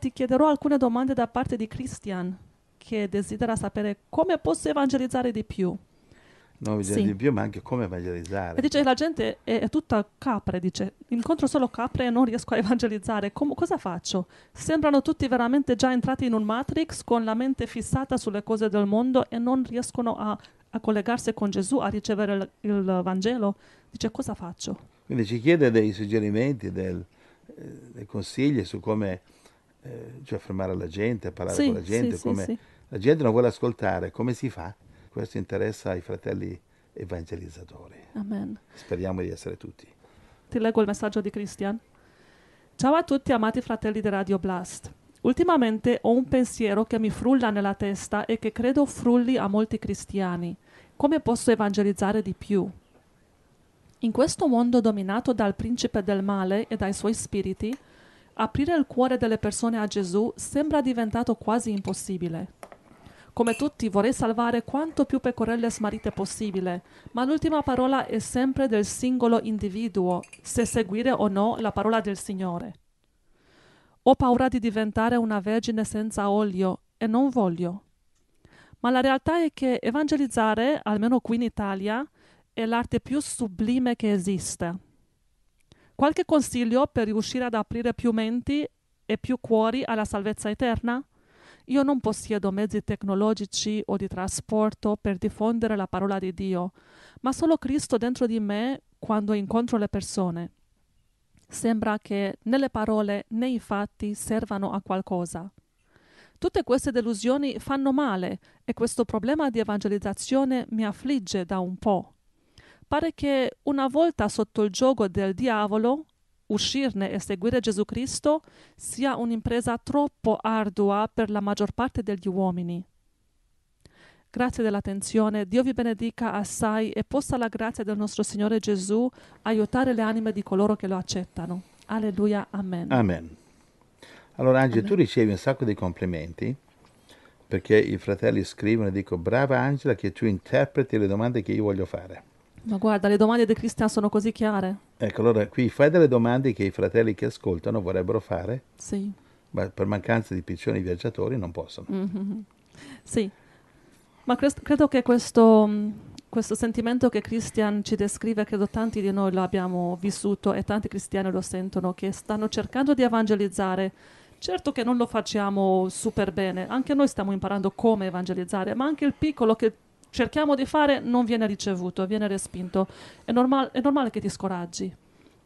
Ti chiederò alcune domande da parte di Christian, che desidera sapere come posso evangelizzare di più. Non sì. di più, ma anche come evangelizzare. E dice la gente è, è, tutta capre, dice incontro solo capre e non riesco a evangelizzare. Com- cosa faccio? Sembrano tutti veramente già entrati in un matrix con la mente fissata sulle cose del mondo e non riescono a, a collegarsi con Gesù, a ricevere il, il, Vangelo. Dice cosa faccio? Quindi ci chiede dei suggerimenti, del, eh, dei consigli su come eh, cioè fermare la gente, a parlare sì, con la gente, sì, come sì, la gente non vuole ascoltare, come si fa? Questo interessa ai fratelli evangelizzatori. Amen. Speriamo di essere tutti. Ti leggo il messaggio di Christian. Ciao a tutti amati fratelli di Radio Blast. Ultimamente ho un pensiero che mi frulla nella testa e che credo frulli a molti cristiani. Come posso evangelizzare di più? In questo mondo dominato dal principe del male e dai suoi spiriti, aprire il cuore delle persone a Gesù sembra diventato quasi impossibile. Come tutti vorrei salvare quanto più pecorelle smarrite possibile, ma l'ultima parola è sempre del singolo individuo, se seguire o no la parola del Signore. Ho paura di diventare una vergine senza olio e non voglio. Ma la realtà è che evangelizzare, almeno qui in Italia, è l'arte più sublime che esista. Qualche consiglio per riuscire ad aprire più menti e più cuori alla salvezza eterna? Io non possiedo mezzi tecnologici o di trasporto per diffondere la parola di Dio, ma solo Cristo dentro di me quando incontro le persone. Sembra che né le parole né i fatti servano a qualcosa. Tutte queste delusioni fanno male e questo problema di evangelizzazione mi affligge da un po' pare che una volta sotto il gioco del diavolo, uscirne e seguire Gesù Cristo sia un'impresa troppo ardua per la maggior parte degli uomini. Grazie dell'attenzione, Dio vi benedica assai e possa la grazia del nostro Signore Gesù aiutare le anime di coloro che lo accettano. Alleluia, amen. Amen. Allora Angelo, tu ricevi un sacco di complimenti perché i fratelli scrivono e dicono brava Angela che tu interpreti le domande che io voglio fare. Ma guarda, le domande di Cristian sono così chiare. Ecco, allora qui fai delle domande che i fratelli che ascoltano vorrebbero fare. Sì. Ma per mancanza di piccioni viaggiatori non possono. Mm-hmm. Sì. Ma cre- credo che questo, mm, questo sentimento che Cristian ci descrive, credo tanti di noi l'abbiamo vissuto e tanti cristiani lo sentono, che stanno cercando di evangelizzare. Certo che non lo facciamo super bene, anche noi stiamo imparando come evangelizzare, ma anche il piccolo che cerchiamo di fare non viene ricevuto, viene respinto. È, normal- è normale che ti scoraggi.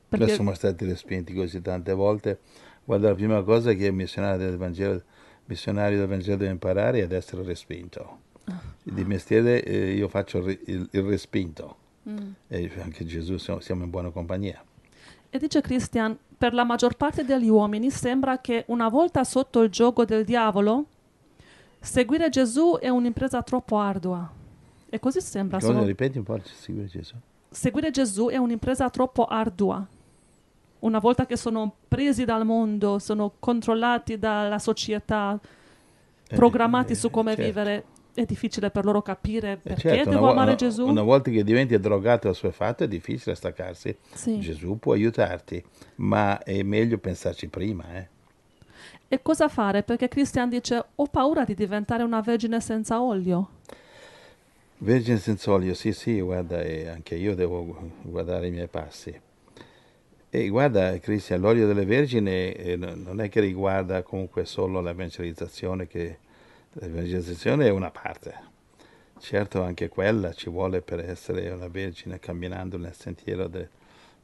Perché... Noi siamo stati respinti così tante volte. Guarda, la prima cosa che il missionario del Vangelo, missionario del Vangelo deve imparare è ad essere respinto. Di mestiere eh, io faccio il, il, il respinto. Mm. E anche Gesù siamo, siamo in buona compagnia. E dice Christian, per la maggior parte degli uomini sembra che una volta sotto il gioco del diavolo, seguire Gesù è un'impresa troppo ardua. E così sembra. Cosa, sono... Ripeti un po', seguire Gesù. Seguire Gesù è un'impresa troppo ardua. Una volta che sono presi dal mondo, sono controllati dalla società, eh, programmati eh, su come certo. vivere, è difficile per loro capire eh, perché certo, devo vo- amare una, Gesù. Una volta che diventi drogato o assuefatto è difficile staccarsi. Sì. Gesù può aiutarti, ma è meglio pensarci prima. Eh. E cosa fare? Perché Christian dice ho paura di diventare una vergine senza olio. Vergine senza olio, sì sì, guarda, eh, anche io devo guardare i miei passi. E guarda Cristian, l'olio delle vergini eh, non è che riguarda comunque solo l'evangelizzazione, che l'evangelizzazione è una parte. Certo anche quella ci vuole per essere una vergine camminando nel sentiero de,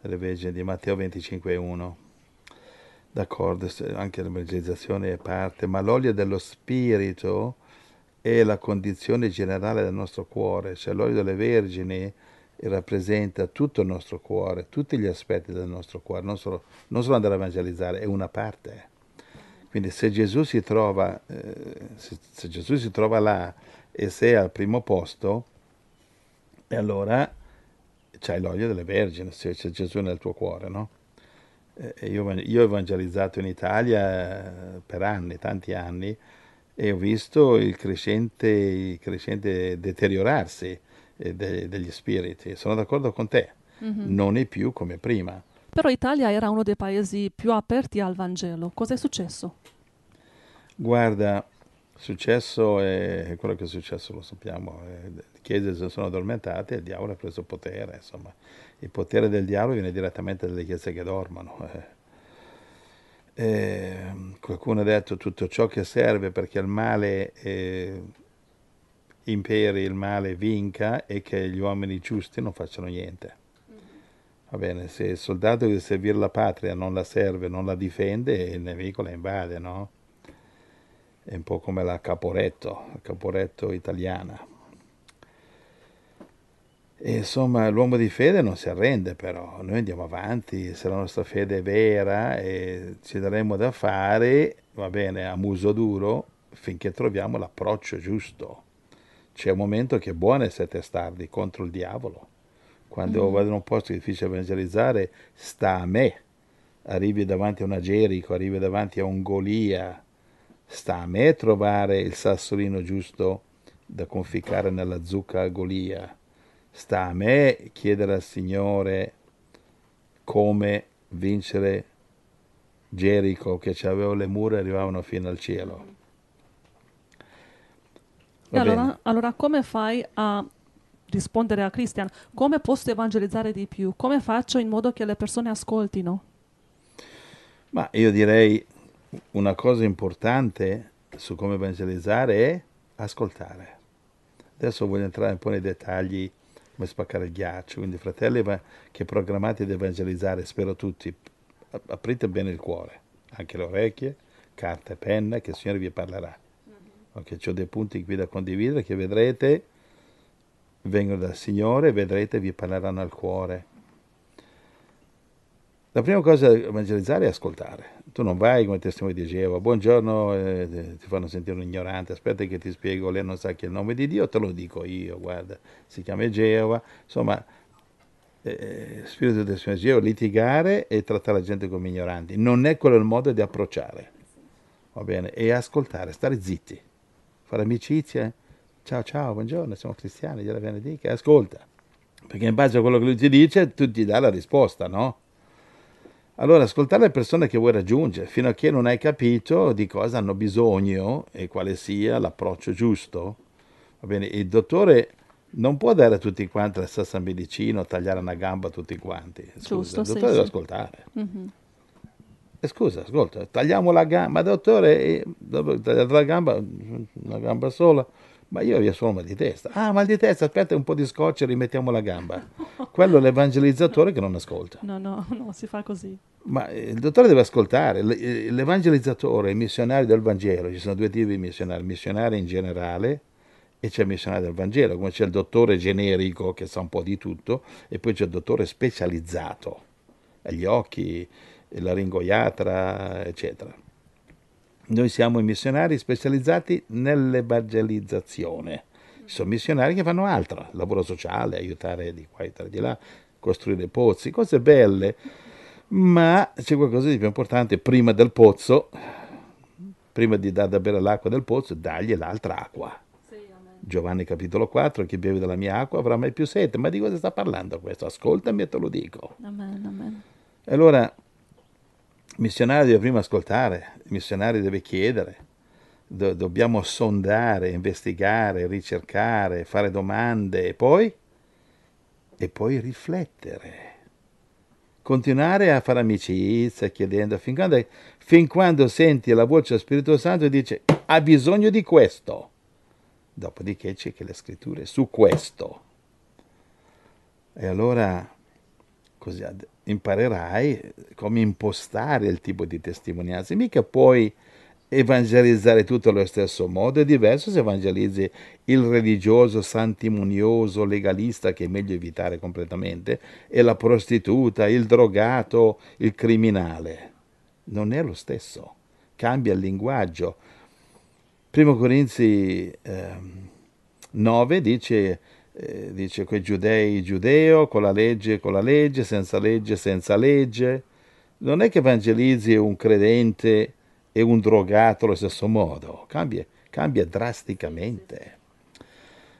delle vergini di Matteo 25.1. D'accordo, anche l'evangelizzazione è parte, ma l'olio dello spirito è la condizione generale del nostro cuore, cioè l'olio delle vergini rappresenta tutto il nostro cuore, tutti gli aspetti del nostro cuore, non solo, non solo andare a evangelizzare, è una parte. Quindi se Gesù si trova, eh, se, se Gesù si trova là e sei al primo posto, allora c'hai l'olio delle vergini, se c'è Gesù nel tuo cuore, no? Eh, io, io ho evangelizzato in Italia eh, per anni, tanti anni, e ho visto il crescente, il crescente deteriorarsi eh, de, degli spiriti. Sono d'accordo con te, mm-hmm. non è più come prima. Però l'Italia era uno dei paesi più aperti al Vangelo. Cosa è successo? Guarda, successo è quello che è successo, lo sappiamo. Eh, le chiese si sono addormentate e il diavolo ha preso potere. Insomma, il potere del diavolo viene direttamente dalle chiese che dormono. Eh. Eh, qualcuno ha detto tutto ciò che serve perché il male eh, imperi, il male vinca e che gli uomini giusti non facciano niente. Mm-hmm. Va bene, se il soldato che deve servire la patria non la serve, non la difende, il nemico la invade, no? È un po' come la Caporetto, la Caporetto italiana. E insomma, l'uomo di fede non si arrende però, noi andiamo avanti, se la nostra fede è vera e ci daremo da fare, va bene, a muso duro, finché troviamo l'approccio giusto. C'è un momento che è buono essere testardi contro il diavolo. Quando mm. vado in un posto che è difficile evangelizzare, sta a me. Arrivi davanti a una Gerico, arrivi davanti a un Golia, sta a me trovare il sassolino giusto da conficcare nella zucca a Golia sta a me chiedere al Signore come vincere Gerico che aveva le mura e arrivavano fino al cielo. Allora, allora, come fai a rispondere a Christian? Come posso evangelizzare di più? Come faccio in modo che le persone ascoltino? Ma io direi una cosa importante su come evangelizzare è ascoltare. Adesso voglio entrare un po' nei dettagli come spaccare il ghiaccio. Quindi, fratelli che programmate ad evangelizzare, spero tutti, aprite bene il cuore, anche le orecchie, carta e penna, che il Signore vi parlerà. Perché mm-hmm. okay, ho dei punti qui da condividere che vedrete, vengono dal Signore, vedrete, vi parleranno al cuore. La prima cosa da evangelizzare è ascoltare. Tu non vai come testimone di Geova, buongiorno, eh, ti fanno sentire un ignorante, aspetta che ti spiego, lei non sa che è il nome di Dio, te lo dico io, guarda, si chiama Geova, insomma, eh, eh spirito del testimone di Geova, litigare e trattare la gente come ignoranti. Non è quello il modo di approcciare, va bene? E ascoltare, stare zitti, fare amicizia, ciao ciao, buongiorno, siamo cristiani, Dio la benedica, ascolta. Perché in base a quello che lui ti dice, tu ti dà la risposta, no? Allora, ascoltare le persone che vuoi raggiungere fino a che non hai capito di cosa hanno bisogno e quale sia l'approccio giusto. Va bene, il dottore non può dare a tutti quanti la stessa medicina o tagliare una gamba a tutti quanti. Scusa, giusto, il dottore sì, deve sì. ascoltare. Mm-hmm. Eh, scusa, ascolta, tagliamo la gamba, ma dottore, eh, dopo tagliate la gamba, una gamba sola. Ma io avevo solo mal di testa. Ah, mal di testa, aspetta un po' di scotch e rimettiamo la gamba. Quello è l'evangelizzatore che non ascolta. No, no, no, si fa così. Ma eh, il dottore deve ascoltare. Eh, l'evangelizzatore, il missionario del Vangelo, ci sono due tipi di missionari, il missionario in generale e c'è il missionario del Vangelo, come c'è il dottore generico che sa un po' di tutto e poi c'è il dottore specializzato, gli occhi, la ringoiatra, eccetera. Noi siamo i missionari specializzati nell'evangelizzazione. Ci sono missionari che fanno altro, lavoro sociale, aiutare di qua, e di là, costruire pozzi, cose belle. Ma c'è qualcosa di più importante prima del pozzo, prima di dare da bere l'acqua del pozzo, dagli l'altra acqua. Giovanni capitolo 4, chi beve della mia acqua avrà mai più sete. Ma di cosa sta parlando questo? Ascoltami e te lo dico. Amen, amen. Allora, il missionario deve prima ascoltare, il missionario deve chiedere, Do- dobbiamo sondare, investigare, ricercare, fare domande e poi, e poi riflettere. Continuare a fare amicizia, chiedendo, fin quando, fin quando senti la voce dello Spirito Santo e dici ha bisogno di questo. Dopodiché c'è che le scritture su questo. E allora, così, imparerai eh, come impostare il tipo di testimonianza, mica puoi evangelizzare tutto allo stesso modo, è diverso se evangelizzi il religioso, santimonioso, legalista, che è meglio evitare completamente, e la prostituta, il drogato, il criminale. Non è lo stesso, cambia il linguaggio. Primo Corinzi eh, 9 dice eh, dice quei giudei giudeo, con la legge, con la legge, senza legge, senza legge. Non è che evangelizzi un credente e un drogato allo stesso modo, cambia, cambia drasticamente.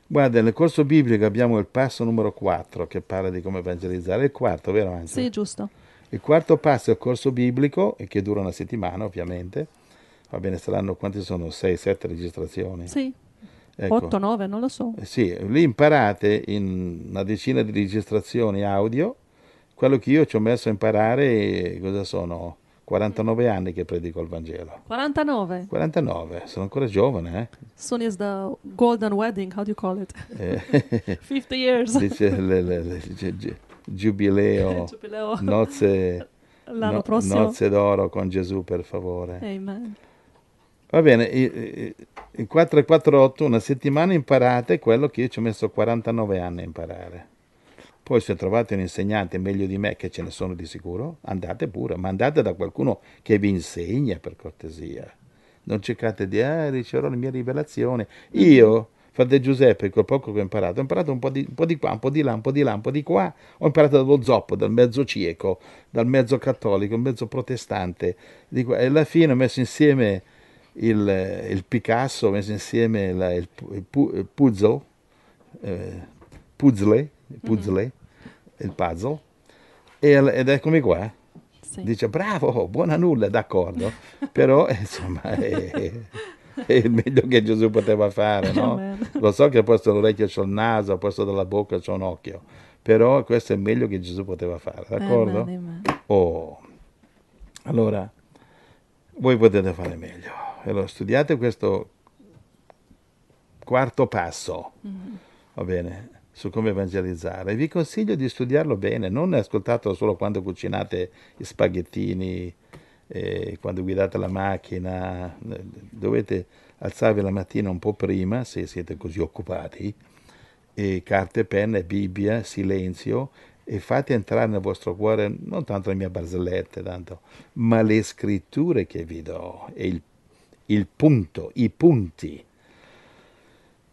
Guarda, nel corso biblico abbiamo il passo numero 4 che parla di come evangelizzare, il quarto, vero Angelo? Sì, giusto. Il quarto passo è il corso biblico, che dura una settimana ovviamente, va bene, saranno quanti sono? 6-7 registrazioni? Sì. Ecco. 8-9, non lo so. Eh, sì, lì imparate in una decina di registrazioni audio quello che io ci ho messo a imparare, cosa sono? 49 anni che predico il Vangelo. 49? 49, sono ancora giovane. Eh? Soon is the golden wedding, how do you call it? 50 eh. years. Dice, le, le, le, giubileo, giubileo, nozze, l'anno no, prossimo. nozze d'oro con Gesù per favore. Amen. Va bene, il 448, una settimana imparate quello che io ci ho messo 49 anni a imparare. Poi se trovate un insegnante meglio di me, che ce ne sono di sicuro, andate pure, ma andate da qualcuno che vi insegna per cortesia. Non cercate di, ah, riceverò le mie rivelazioni. Io, frate Giuseppe, quel poco che ho imparato, ho imparato un po, di, un po' di qua, un po' di là, un po' di là, un po' di qua. Ho imparato dallo zoppo, dal mezzo cieco, dal mezzo cattolico, mezzo protestante. e alla fine ho messo insieme il, il Picasso messo insieme la, il, il, il, puzzle, eh, puzzle, puzzle mm-hmm. il puzzle, e, ed eccomi qua. Sì. Dice bravo, buona nulla, d'accordo, però eh, insomma è, è il meglio che Gesù poteva fare, no? Lo so che a posto dell'orecchio c'è il naso, a posto della bocca c'è un occhio, però questo è il meglio che Gesù poteva fare, d'accordo? Amen, amen. Oh. Allora, voi potete fare meglio. Allora, studiate questo quarto passo, mm-hmm. va bene, su come evangelizzare. Vi consiglio di studiarlo bene, non ascoltatelo solo quando cucinate gli spaghettini, eh, quando guidate la macchina. Dovete alzarvi la mattina un po' prima, se siete così occupati, e carte, penne, Bibbia, silenzio, e fate entrare nel vostro cuore non tanto le mie barzellette, tanto, ma le scritture che vi do e il il punto, i punti.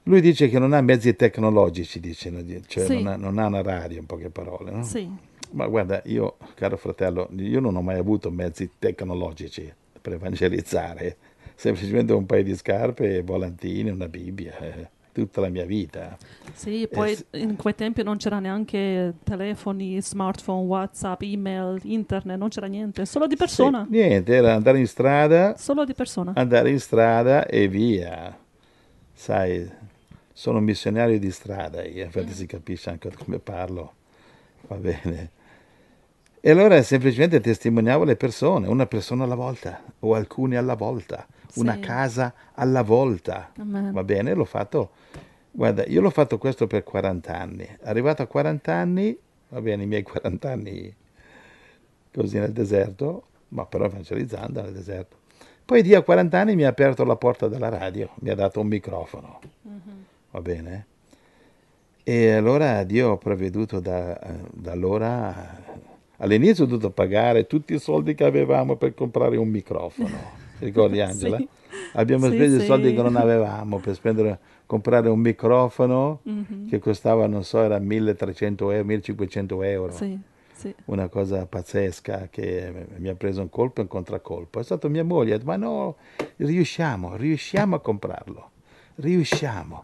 Lui dice che non ha mezzi tecnologici, dice, cioè sì. non, ha, non ha un orario, in poche parole. No? Sì. Ma guarda, io, caro fratello, io non ho mai avuto mezzi tecnologici per evangelizzare, semplicemente un paio di scarpe, volantini, una Bibbia. Eh tutta la mia vita. Sì, poi eh, in quei tempi non c'era neanche telefoni, smartphone, WhatsApp, email, internet, non c'era niente, solo di persona. Sì, niente, era andare in strada. Solo di persona. Andare in strada e via. Sai, sono un missionario di strada, infatti mm. si capisce anche come parlo. Va bene. E allora semplicemente testimoniavo le persone, una persona alla volta o alcuni alla volta una casa alla volta. Amen. Va bene, l'ho fatto. Guarda, io l'ho fatto questo per 40 anni. Arrivato a 40 anni, va bene, i miei 40 anni così nel deserto, ma però evangelizzando nel deserto. Poi Dio a 40 anni mi ha aperto la porta della radio, mi ha dato un microfono. Mm-hmm. Va bene? E allora Dio ha provveduto da, eh, da allora All'inizio ho dovuto pagare tutti i soldi che avevamo per comprare un microfono. ricordi Angela? sì. Abbiamo sì, speso i sì. soldi che non avevamo per spendere, comprare un microfono mm-hmm. che costava, non so, era 1300 euro, 1500 euro. Sì, Una cosa pazzesca che mi ha preso un colpo e un contraccolpo. È stata mia moglie, ha detto, ma no, riusciamo, riusciamo a comprarlo, riusciamo.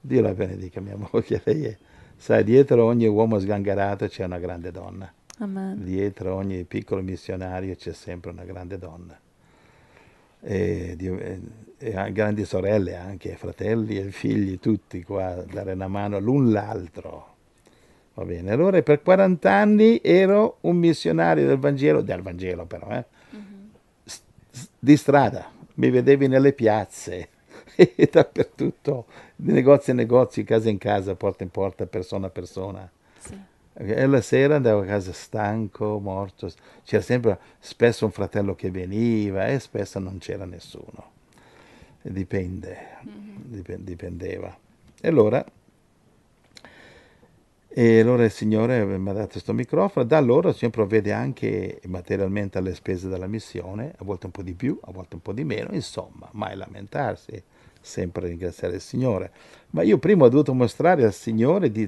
Dio la benedica mia moglie, lei è, sai, dietro ogni uomo sgangherato c'è una grande donna. Amen. Dietro ogni piccolo missionario c'è sempre una grande donna e, e grandi sorelle anche, fratelli e figli tutti qua, a dare una mano l'un l'altro. Va bene, allora per 40 anni ero un missionario del Vangelo, del Vangelo però, eh, mm-hmm. di strada, mi vedevi nelle piazze e dappertutto, di negozio in negozio, casa in casa, porta in porta, persona a persona. E la sera andavo a casa stanco, morto, c'era sempre spesso un fratello che veniva e spesso non c'era nessuno. Dipende, mm-hmm. dipendeva. E allora, e allora il Signore mi ha dato questo microfono, da allora si provvede anche materialmente alle spese della missione, a volte un po' di più, a volte un po' di meno, insomma, mai lamentarsi sempre ringraziare il Signore. Ma io prima ho dovuto mostrare al Signore di,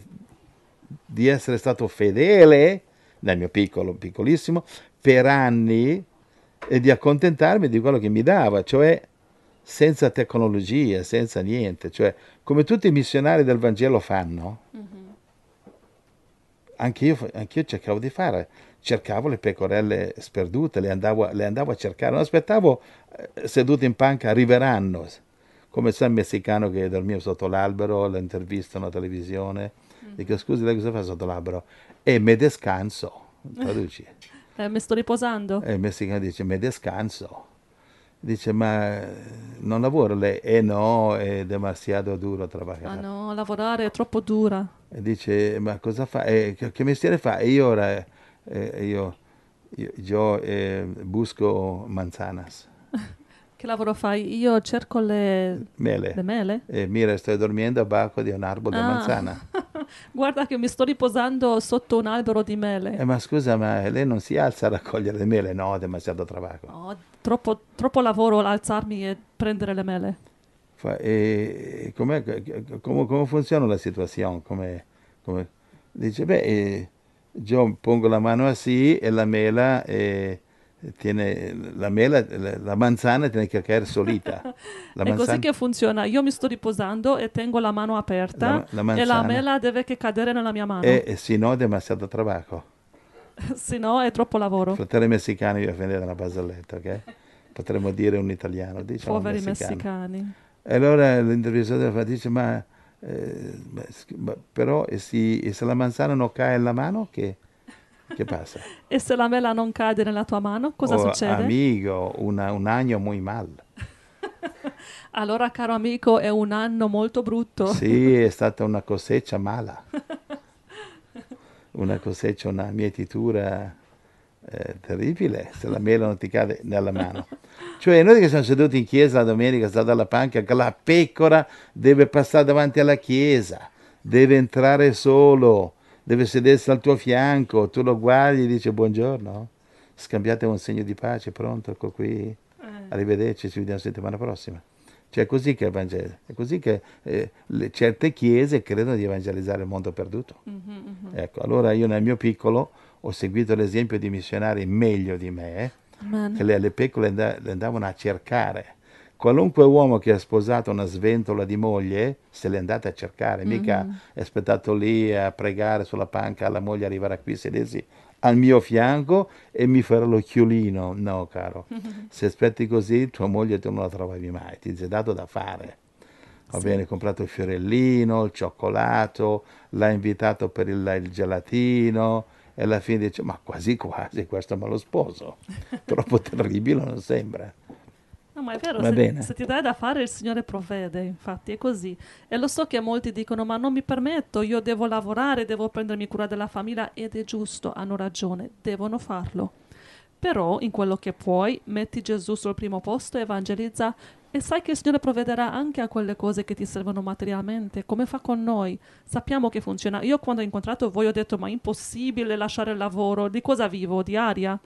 di essere stato fedele nel mio piccolo, piccolissimo, per anni e di accontentarmi di quello che mi dava, cioè senza tecnologie, senza niente, cioè come tutti i missionari del Vangelo fanno, mm-hmm. anche, io, anche io cercavo di fare, cercavo le pecorelle sperdute, le andavo, le andavo a cercare, non aspettavo eh, in panca, arriveranno, come sa il messicano che dormiva sotto l'albero, l'intervistano alla televisione, Dico scusi, lei cosa fa sotto l'albero? E me descanso. Traduci. Eh, mi sto riposando. E il messicano dice, me descanso. Dice, ma eh, non lavoro lei? Eh no, è demasiado duro lavorare. Ah no, lavorare è troppo dura. E dice, ma cosa fa? Eh, che, che, mestiere fa? E io ora, eh, eh io, io, io eh, busco manzanas. che lavoro fai? Io cerco le mele. Le mele? E eh, mira, sto dormendo a bacco di un arbo ah. di manzana. guarda che mi sto riposando sotto un albero di mele. Eh, ma scusa, ma lei non si alza a raccogliere le mele? No, demasiado trabajo. No, troppo, troppo lavoro alzarmi e prendere le mele. Fa, e, e come, come, funziona la situazione? Come, come, dice, beh, eh, io pongo la mano così e la mela... Eh, tiene la mela, la manzana tiene che caer solita. La è manzana... così che funziona. Io mi sto riposando e tengo la mano aperta la, la e la mela deve che cadere nella mia mano. E, se no è demasiado lavoro. se no è troppo lavoro. Fratelli messicani vi offendete una barzelletta, ok? Potremmo dire un italiano, diciamo Poveri messicani. E allora l'intervistatore fa, dice, ma, eh, ma, però e se, e se la manzana non cae nella mano, che... Che passa? e se la mela non cade nella tua mano, cosa oh, succede? Amico, una, un anno muy mal. allora, caro amico, è un anno molto brutto. sì, è stata una cosecha mala. Una cosecha, una mietitura eh, terribile, se la mela non ti cade nella mano. Cioè, noi che siamo seduti in chiesa la domenica, sta dalla panca, che la pecora deve passare davanti alla chiesa, deve entrare solo deve sedersi al tuo fianco, tu lo guardi e dici buongiorno, scambiate un segno di pace, pronto, ecco qui, eh. arrivederci, ci vediamo settimana prossima. Cioè è così che evangelizzano, è così che eh, le, certe chiese credono di evangelizzare il mondo perduto. Mm-hmm, mm-hmm. Ecco, allora io nel mio piccolo ho seguito l'esempio di missionari meglio di me, eh, che le, le piccole andavano a cercare Qualunque uomo che ha sposato una sventola di moglie se l'è andata a cercare, mm-hmm. mica è aspettato lì a pregare sulla panca alla moglie arriverà qui a sedersi al mio fianco e mi farà l'occhiolino. No, caro, se aspetti così tua moglie tu non la trovi mai, ti sei dato da fare. Va sì. bene, comprato il fiorellino, il cioccolato, l'ha invitato per il, il gelatino, e alla fine dice ma quasi quasi questo me lo sposo troppo terribile non sembra No, ma è vero, se, se, ti dai da fare il Signore provvede, infatti è così. E lo so che molti dicono, ma non mi permetto, io devo lavorare, devo prendermi cura della famiglia ed è giusto, hanno ragione, devono farlo. Però in quello che puoi, metti Gesù sul primo posto, evangelizza e sai che il Signore provvederà anche a quelle cose che ti servono materialmente, come fa con noi. Sappiamo che funziona. Io quando ho incontrato voi ho detto, ma è impossibile lasciare il lavoro, di cosa vivo? Di aria?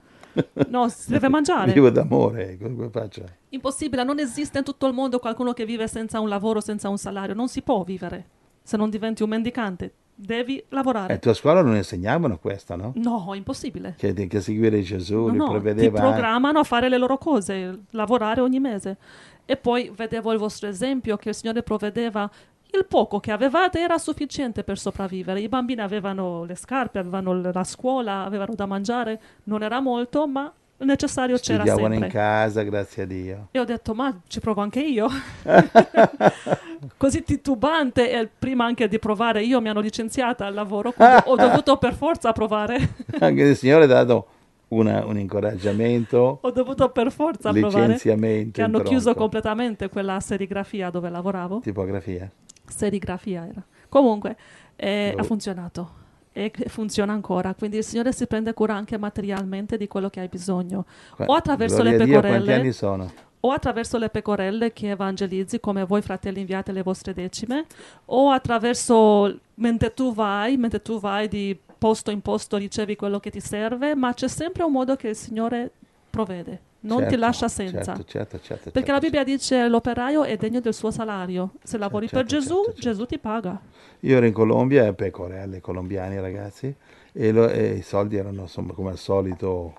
No, si deve mangiare. Vivo d'amore, come faccio? Impossibile, non esiste in tutto il mondo qualcuno che vive senza un lavoro, senza un salario. Non si può vivere se non diventi un mendicante. Devi lavorare. E eh, tua scuola non insegnavano questo, no? No, impossibile. Che, che seguire Gesù, no, li no, Ti programmano a fare le loro cose, lavorare ogni mese. E poi vedevo il vostro esempio che il Signore provvedeva il poco che avevate era sufficiente per sopravvivere. I bambini avevano le scarpe, avevano la scuola, avevano da mangiare, non era molto, ma il necessario c'era sempre. in casa, grazie a Dio. E ho detto, ma ci provo anche io. Così titubante, e prima anche di provare, io mi hanno licenziata al lavoro, ho dovuto per forza provare. anche il Signore ha dato una, un incoraggiamento. Ho dovuto per forza provare. Che hanno pronto. chiuso completamente quella serigrafia dove lavoravo. Tipografia serigrafia era. Comunque eh, no. ha funzionato e funziona ancora, quindi il Signore si prende cura anche materialmente di quello che hai bisogno. O attraverso Gloria le pecorelle. Dio, o attraverso le pecorelle che evangelizzi, come voi fratelli inviate le vostre decime, o attraverso mentre tu vai, mentre tu vai di posto in posto ricevi quello che ti serve, ma c'è sempre un modo che il Signore provvede non certo, ti lascia senza. Certo, certo, certo, certo Perché la certo. Bibbia dice l'operaio è degno del suo salario. Se lavori per Gesù, Gesù ti paga. Io ero in Colombia e pecorelle colombiani, ragazzi, e, lo, e, i soldi erano insomma come al solito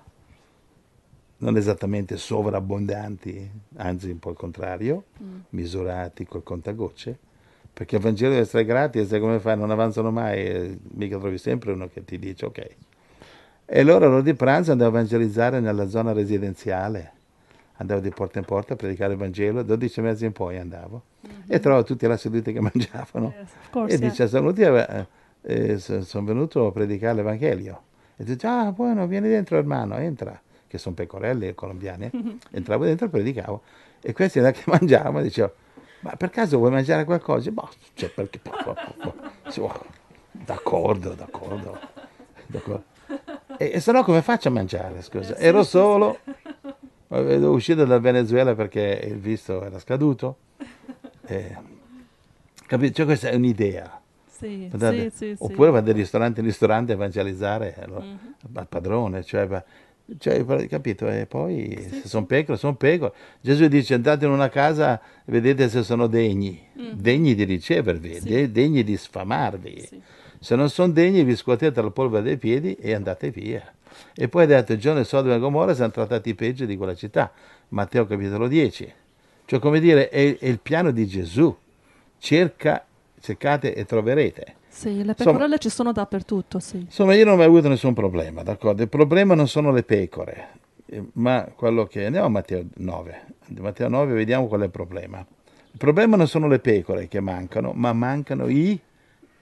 non esattamente sovrabbondanti, anzi un po' il contrario, mm. misurati col contagocce. Perché il Vangelo deve essere gratis e come fai? Non avanzano mai, eh, mica trovi sempre uno che ti dice ok, e loro all'ora di pranzo andavano a evangelizzare nella zona residenziale. Andavo di porta in porta a predicare il Vangelo, 12 e mezza in poi andavo. Mm-hmm. E mhm. trovavo tutti la seduta che mangiavano. Yes, eh, course, e dice, yeah. sono, eh, eh, venuto, a predicare l'Evangelio. E dice, ah, buono, vieni dentro hermano, entra. Che sono pecorelle colombiane. Entravo dentro e predicavo. E questi là che mangiavano e dicevano, ma per caso vuoi mangiare qualcosa? Boh, cioè, perché... Boh, d'accordo, d'accordo. d'accordo. E, e se no come faccio a mangiare, scusa? Eh, Ero solo, dovevo uscire dal Venezuela perché il visto era scaduto. E, capito? Cioè questa è un'idea. Sì, sì, sì, Oppure vado da ristorante in ristorante a evangelizzare allora, mm-hmm. al padrone, cioè, cioè, capito? E poi se sono pecore, sono pecore. Gesù dice andate in una casa e vedete se sono degni, mm. degni di ricevervi, de- degni di sfamarvi. Se non sono degni, vi scuotete la polvere dei piedi e andate via. E poi ha detto, Gione e Sodoma e Gomorra sono trattati peggio di quella città. Matteo capitolo 10. Cioè, come dire, è, è il piano di Gesù. Cerca, cercate e troverete. Sì, le pecorelle insomma, ci sono dappertutto, sì. Insomma, io non ho mai avuto nessun problema, d'accordo? Il problema non sono le pecore, eh, ma quello che... Andiamo a Matteo 9. Matteo 9 vediamo qual è il problema. Il problema non sono le pecore che mancano, ma mancano i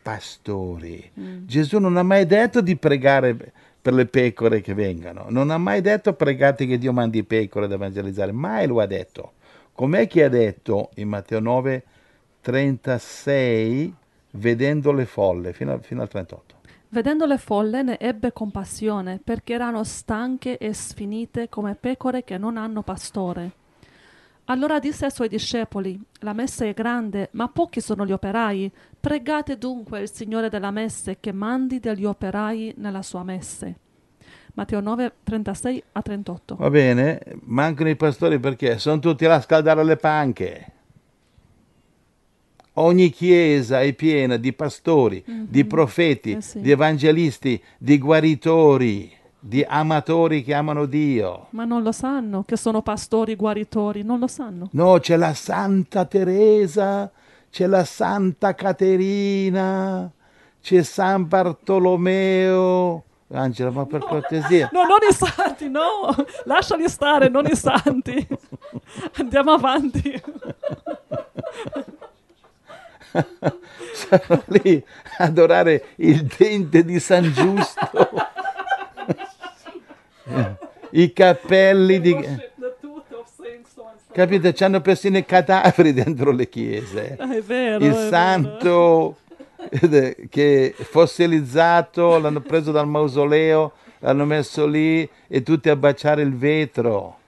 pastori. Mm. Gesù non ha mai detto di pregare per le pecore che vengano, non ha mai detto pregate che Dio mandi pecore ad evangelizzare, mai lo ha detto. Com'è che ha detto in Matteo 9, 36, vedendo le folle, fino, a, fino al 38? Vedendo le folle ne ebbe compassione, perché erano stanche e sfinite come pecore che non hanno pastore. Allora disse ai suoi discepoli, la messa è grande, ma pochi sono gli operai. Pregate dunque il Signore della messe che mandi degli operai nella sua messe. Matteo 9, 36 a 38. Va bene, mancano i pastori perché sono tutti là a scaldare le panche. Ogni chiesa è piena di pastori, mm-hmm. di profeti, eh sì. di evangelisti, di guaritori, di amatori che amano Dio. Ma non lo sanno che sono pastori guaritori, non lo sanno. No, c'è la Santa Teresa c'è la Santa Caterina, c'è San Bartolomeo. Angela, ma per no. cortesia. No, non i santi, no, lasciali stare, non i santi. Andiamo avanti. Sarò lì ad adorare il dente di San Giusto, i cappelli di... Capite? Ci hanno persino i cadaveri dentro le chiese. Ah, è vero. Il è santo vero. che fossilizzato l'hanno preso dal mausoleo, l'hanno messo lì e tutti a baciare il vetro.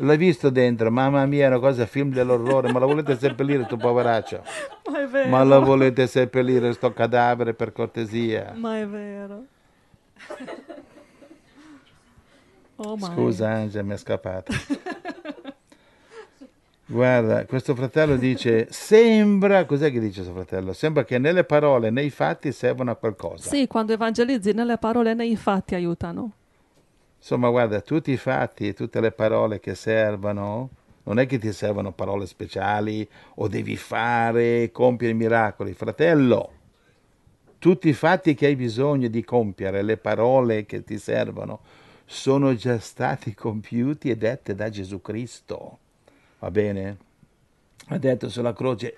L'hai visto dentro? Mamma mia, è una cosa film dell'orrore, ma la volete seppellire tu poveraccio? Ma è vero. Ma la volete seppellire sto cadavere per cortesia? Ma è vero. Oh Scusa Angela, mi è scappata. Guarda, questo fratello dice, sembra, cos'è che dice suo fratello? Sembra che né parole nei fatti servono a qualcosa. Sì, quando evangelizzi nelle parole né i fatti aiutano. Insomma, guarda, tutti i fatti e tutte le parole che servono, non è che ti servono parole speciali o devi fare, compiere i miracoli. Fratello, tutti i fatti che hai bisogno di compiere, le parole che ti servono, sono già stati compiuti e dette da Gesù Cristo va bene? Ha detto sulla croce,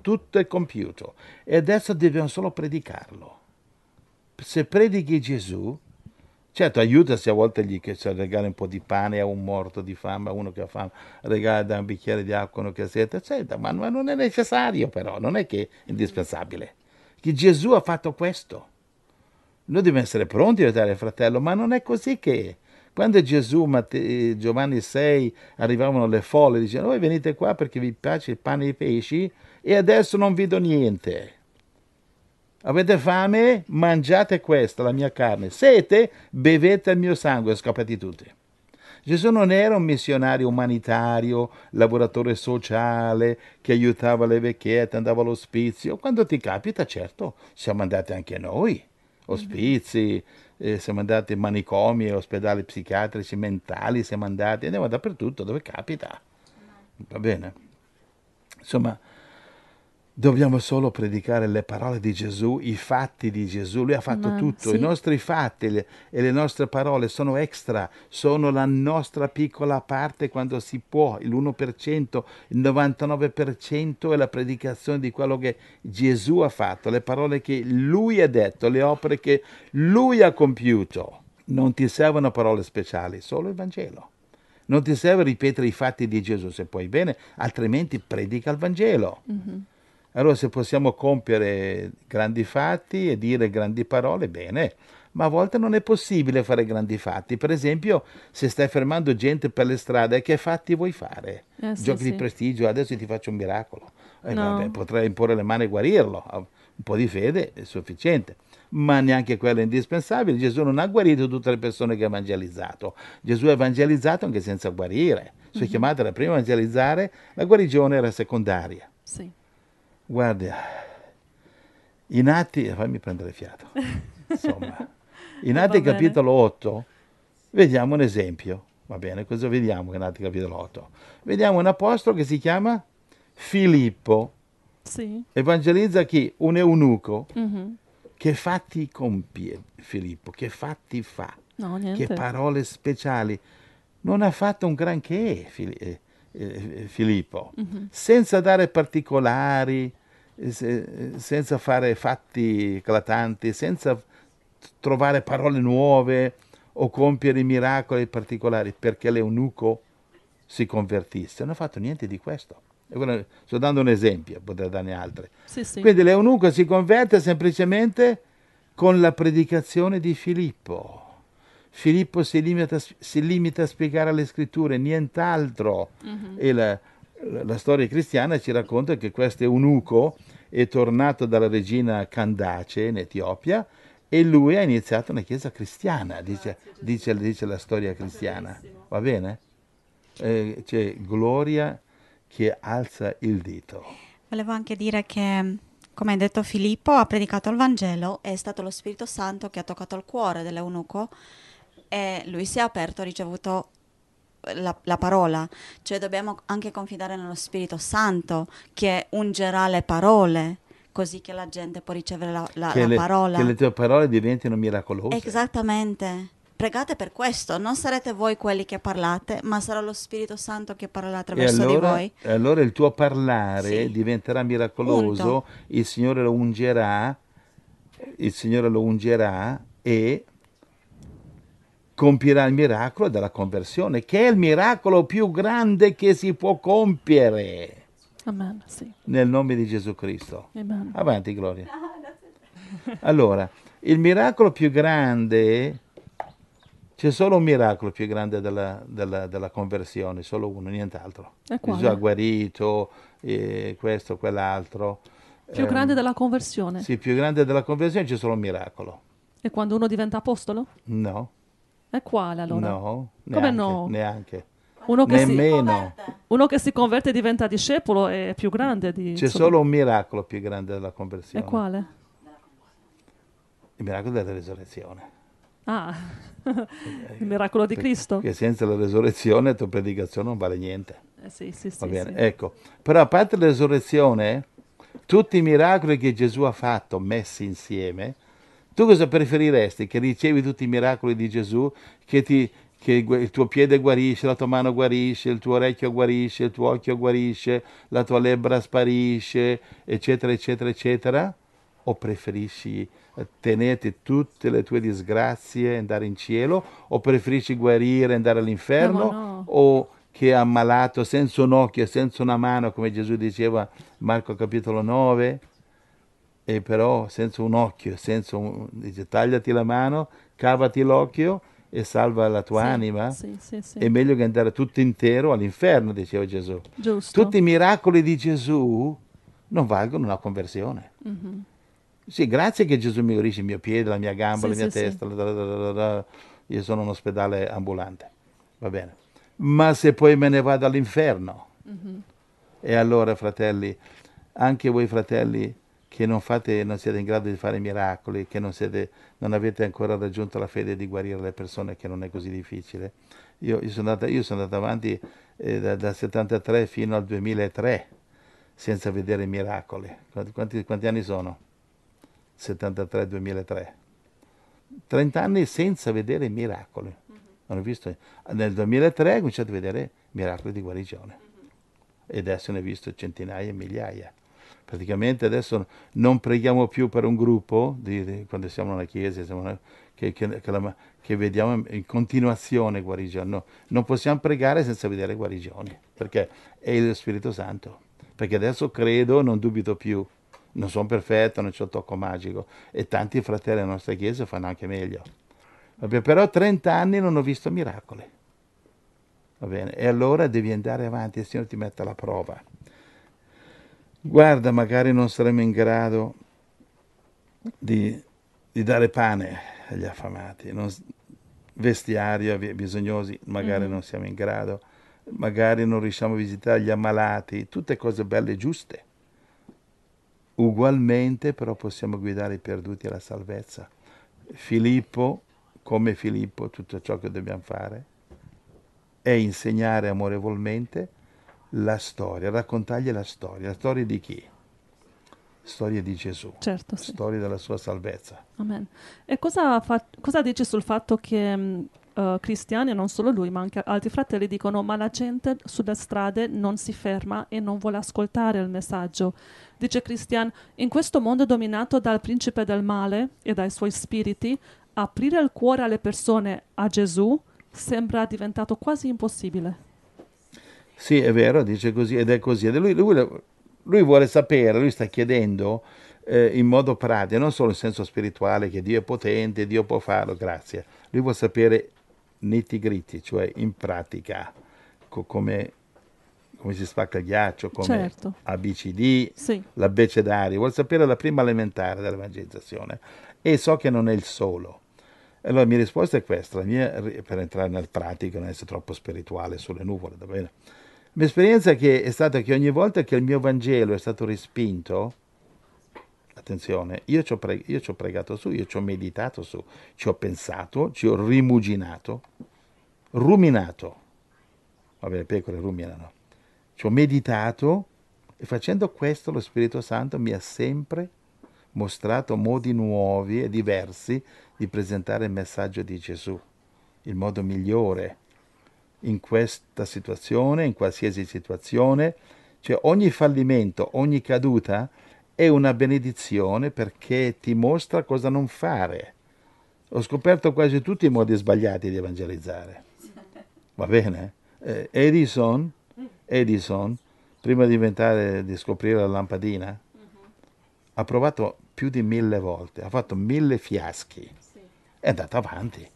tutto è compiuto e adesso dobbiamo solo predicarlo. Se predichi Gesù, certo aiuta se a volte gli che cioè, regala un po' di pane a un morto di fame, a uno che ha fame, regala un bicchiere di acqua, uno che ha sete, eccetera, ma, non è necessario però, non è che è indispensabile. Che Gesù ha fatto questo. Noi dobbiamo essere pronti a aiutare il fratello, ma non è così che quando Gesù, Matteo, Giovanni 6, arrivavano le folle, dicevano, voi venite qua perché vi piace il pane e i pesci e adesso non vi do niente. Avete fame? Mangiate questa, la mia carne. Sete? Bevete il mio sangue, scappate tutti. Gesù non era un missionario umanitario, lavoratore sociale che aiutava le vecchiette, andava all'ospizio. Quando ti capita, certo, siamo andati anche noi, mm-hmm. ospizi, eh, siamo andati in manicomi, ospedali psichiatrici, mentali, siamo andati, andiamo dappertutto dove capita. Va bene? Insomma, Dobbiamo solo predicare le parole di Gesù, i fatti di Gesù. Lui ha fatto Ma, tutto. Sì. I nostri fatti le, e le nostre parole sono extra, sono la nostra piccola parte quando si può, l'1%, il 99% è la predicazione di quello che Gesù ha fatto, le parole che lui ha detto, le opere che lui ha compiuto. Non ti servono parole speciali, solo il Vangelo. Non ti serve ripetere i fatti di Gesù se puoi bene, altrimenti predica il Vangelo. Mm-hmm allora se possiamo compiere grandi fatti e dire grandi parole, bene, ma a volte non è possibile fare grandi fatti. Per esempio, se stai fermando gente per le strade, che fatti vuoi fare? Eh, sì, Giochi sì. di prestigio, adesso ti faccio un miracolo. Eh, no. vabbè, potrei imporre le mani e guarirlo. Un po' di fede è sufficiente ma neanche quello è indispensabile. Gesù non ha guarito tutte le persone che ha evangelizzato. Gesù ha evangelizzato anche senza guarire. Se mm-hmm. chiamata la prima a evangelizzare, la guarigione era secondaria. Sì. Guarda, i nati, eh, fammi prendere fiato, insomma, i nati capitolo 8, vediamo un esempio, va bene, cosa vediamo in nati capitolo 8? Vediamo un apostolo che si chiama Filippo, sì. evangelizza chi? Un eunuco, mm-hmm. che fatti compie Filippo, che fatti fa, no, che parole speciali, non ha fatto un granché Filippo eh, eh, eh, Filippo, uh-huh. senza dare particolari, eh, se, senza fare fatti eclatanti, senza trovare parole nuove o compiere miracoli particolari perché l'eunuco si convertisse. Non ha fatto niente di questo. Sto dando un esempio, potrei darne altri. Sì, sì. Quindi l'eunuco si converte semplicemente con la predicazione di Filippo Filippo si limita, si limita a spiegare le scritture, nient'altro. Mm-hmm. E la, la, la, storia cristiana ci racconta che questo eunuco è tornato dalla regina Candace in Etiopia e lui ha iniziato una chiesa cristiana, dice, dice, dice la storia cristiana. Va bene? Eh, c'è gloria che alza il dito. Volevo anche dire che come ha detto Filippo, ha predicato il Vangelo e è stato lo Spirito Santo che ha toccato il cuore dell'eunuco e lui si è aperto, ha ricevuto la, la, parola, cioè dobbiamo anche confidare nello Spirito Santo che ungerà le parole così che la gente può ricevere la, la, la le, parola. Che le tue parole diventino miracolose. Esattamente. Pregate per questo, non sarete voi quelli che parlate, ma sarà lo Spirito Santo che parlerà attraverso allora, di voi. Allora il tuo parlare sì. diventerà miracoloso, Punto. il Signore lo ungerà, il Signore lo ungerà e compirà il miracolo della conversione, che è il miracolo più grande che si può compiere. Amen, sì. Nel nome di Gesù Cristo. Amen. Avanti, Gloria. Ah, allora, il miracolo più grande, c'è solo un miracolo più grande della, della, della conversione, solo uno, nient'altro. Gesù ha guarito, eh, questo, quell'altro. Più eh, grande della conversione? Sì, più grande della conversione c'è solo un miracolo. E quando uno diventa apostolo? No. E quale allora? No, neanche, Come no? neanche. Uno che, Nemmeno. Si, uno che si converte e diventa discepolo è più grande di... C'è insomma. solo un miracolo più grande della conversione. E quale? Il miracolo della resurrezione. Ah, il miracolo di Cristo. Che senza la resurrezione la tua predicazione non vale niente. Eh sì, sì, sì, Va bene, sì. ecco. Però a parte la resurrezione, tutti i miracoli che Gesù ha fatto messi insieme tu cosa preferiresti? Che ricevi tutti i miracoli di Gesù, che, ti, che il tuo piede guarisce, la tua mano guarisce, il tuo orecchio guarisce, il tuo occhio guarisce, la tua lebbra sparisce, eccetera, eccetera, eccetera? O preferisci eh, tenere tutte le tue disgrazie e andare in cielo? O preferisci guarire e andare all'inferno? No, no. O che è ammalato senza un occhio, senza una mano, come Gesù diceva Marco capitolo 9? e però senza un occhio, senza un, dice tagliati la mano, cavati l'occhio e salva la tua sì, anima, sì, sì, è meglio che andare tutto intero all'inferno, diceva Gesù. Giusto. Tutti i miracoli di Gesù non valgono una conversione. Mm-hmm. Sì, grazie che Gesù mi guarisce il mio piede, la mia gamba, la mia testa, io sono un ospedale ambulante, va bene. Ma se poi me ne vado all'inferno, mm-hmm. e allora fratelli, anche voi fratelli, che non, fate, non, siete in grado di fare miracoli, che non, siete, non, avete ancora raggiunto la fede di guarire le persone, che non è così difficile. Io, io sono, andato, io sono andato avanti eh, dal da 73 fino al 2003 senza vedere miracoli. Quanti, quanti anni sono? 73-2003. 30 anni senza vedere miracoli. Mm-hmm. Visto, nel 2003 ho cominciato a vedere miracoli di guarigione mm-hmm. e adesso ne ho visto centinaia e migliaia praticamente adesso non preghiamo più per un gruppo, di, di, quando siamo nella chiesa, siamo nella, che, che, che, la, che, vediamo in continuazione guarigione, no, non possiamo pregare senza vedere guarigione, perché è il Spirito Santo, perché adesso credo, non dubito più, non sono perfetto, non ho il tocco magico e tanti fratelli della nostra chiesa fanno anche meglio. Vabbè, però 30 anni non ho visto miracoli. Va bene, e allora devi andare avanti, il Signore ti mette alla prova guarda, magari non saremo in grado di, di dare pane agli affamati, non, vestiario, bisognosi, magari mm. non siamo in grado, magari non riusciamo a visitare gli ammalati, tutte cose belle e giuste. Ugualmente però possiamo guidare i perduti alla salvezza. Filippo, come Filippo, tutto ciò che dobbiamo fare è insegnare amorevolmente la storia, raccontargli la storia. La storia di chi? Storia di Gesù. Certo, sì. Storia della sua salvezza. Amen. E cosa, fa- cosa dice sul fatto che uh, cristiani, non solo lui, ma anche altri fratelli dicono ma la gente sulle strade non si ferma e non vuole ascoltare il messaggio. Dice Cristian, in questo mondo dominato dal principe del male e dai suoi spiriti, aprire il cuore alle persone a Gesù sembra diventato quasi impossibile. Sì, è vero, dice così ed è così. Ed è lui, lui, lui, vuole sapere, lui sta chiedendo eh, in modo pratico, non solo in senso spirituale che Dio è potente, Dio può farlo, grazie. Lui vuole sapere niti gritti, cioè in pratica, co- come, come, si spacca il ghiaccio, come certo. ABCD, sì. l'abbecedario, vuole sapere la prima elementare dell'evangelizzazione. E so che non è il solo. Allora, la mia risposta è questa, mia, per entrare nel pratico, non essere troppo spirituale sulle nuvole, va bene? L'esperienza che è stata che ogni volta che il mio Vangelo è stato respinto, attenzione, io ci ho, pre- io ci ho pregato su, io ci ho meditato su, ci ho pensato, ci ho rimuginato, ruminato. Vabbè, le pecore ruminano. Ci ho meditato e facendo questo lo Spirito Santo mi ha sempre mostrato modi nuovi e diversi di presentare il messaggio di Gesù, il modo migliore in questa situazione, in qualsiasi situazione, cioè ogni fallimento, ogni caduta è una benedizione perché ti mostra cosa non fare. Ho scoperto quasi tutti i modi sbagliati di evangelizzare. Va bene? Eh, Edison, Edison, prima di, di scoprire la lampadina, ha provato più di mille volte, ha fatto mille fiaschi, è andato avanti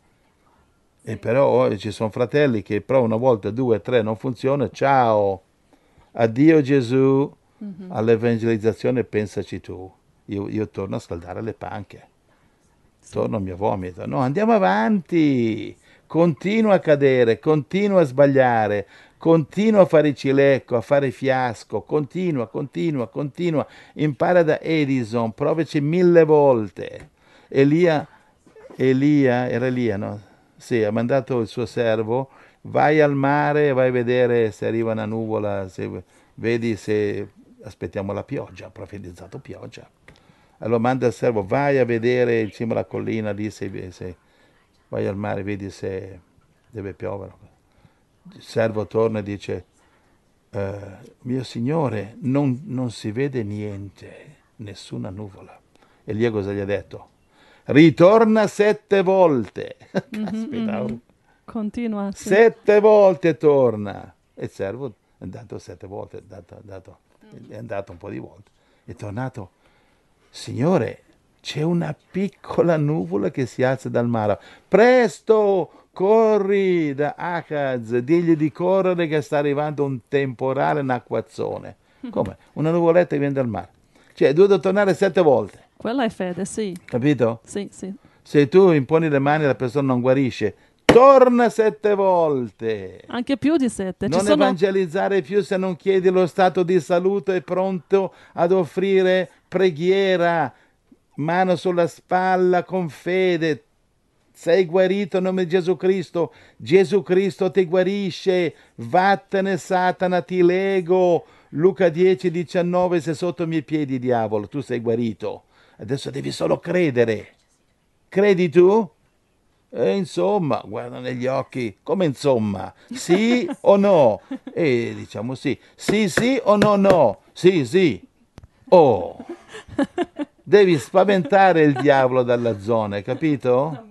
e però eh, ci sono fratelli che però una volta, due, tre non funziona, ciao, addio Gesù, mm-hmm. all'evangelizzazione pensaci tu. Io, io, torno a scaldare le panche, sì. torno a mio vomito. No, andiamo avanti, continua a cadere, continua a sbagliare, continua a fare il cilecco, a fare fiasco, continua, continua, continua, impara da Edison, provaci mille volte. Elia, Elia, era Elia, no? Sì, ha mandato il suo servo, vai al mare, vai a vedere se arriva una nuvola, se, vedi se aspettiamo la pioggia, ha profetizzato pioggia. Allora manda il servo, vai a vedere in cima alla collina lì, se, se vai al mare, vedi se deve piovere. Il servo torna e dice, eh, mio signore, non, non si vede niente, nessuna nuvola. E lì cosa gli ha detto? ritorna sette volte. Mhm, Caspita. Mm-hmm. Continua. Sì. Sette volte torna. E il servo è andato sette volte, è andato, è, andato, è andato un po' di volte. È tornato. Signore, c'è una piccola nuvola che si alza dal mare. Presto, corri da Akaz, digli di correre che sta arrivando un temporale, un acquazzone. Come? Una nuvoletta che viene dal mare. Cioè, è dovuto tornare sette volte. Quella è fede, sì. Capito? Sì, sì. Se tu imponi le mani la persona non guarisce, torna sette volte. Anche più di sette. Ci non sono... evangelizzare più se non chiedi lo stato di salute e pronto ad offrire preghiera, mano sulla spalla con fede. Sei guarito in nome di Gesù Cristo. Gesù Cristo ti guarisce. Vattene, Satana, ti lego. Luca 10, 19, Se sotto i miei piedi, diavolo, tu sei guarito. Adesso devi solo credere. Credi tu? E insomma, guarda negli occhi, come insomma, sì o no? E diciamo sì, sì sì o no no, sì sì. Oh, devi spaventare il diavolo dalla zona, hai capito?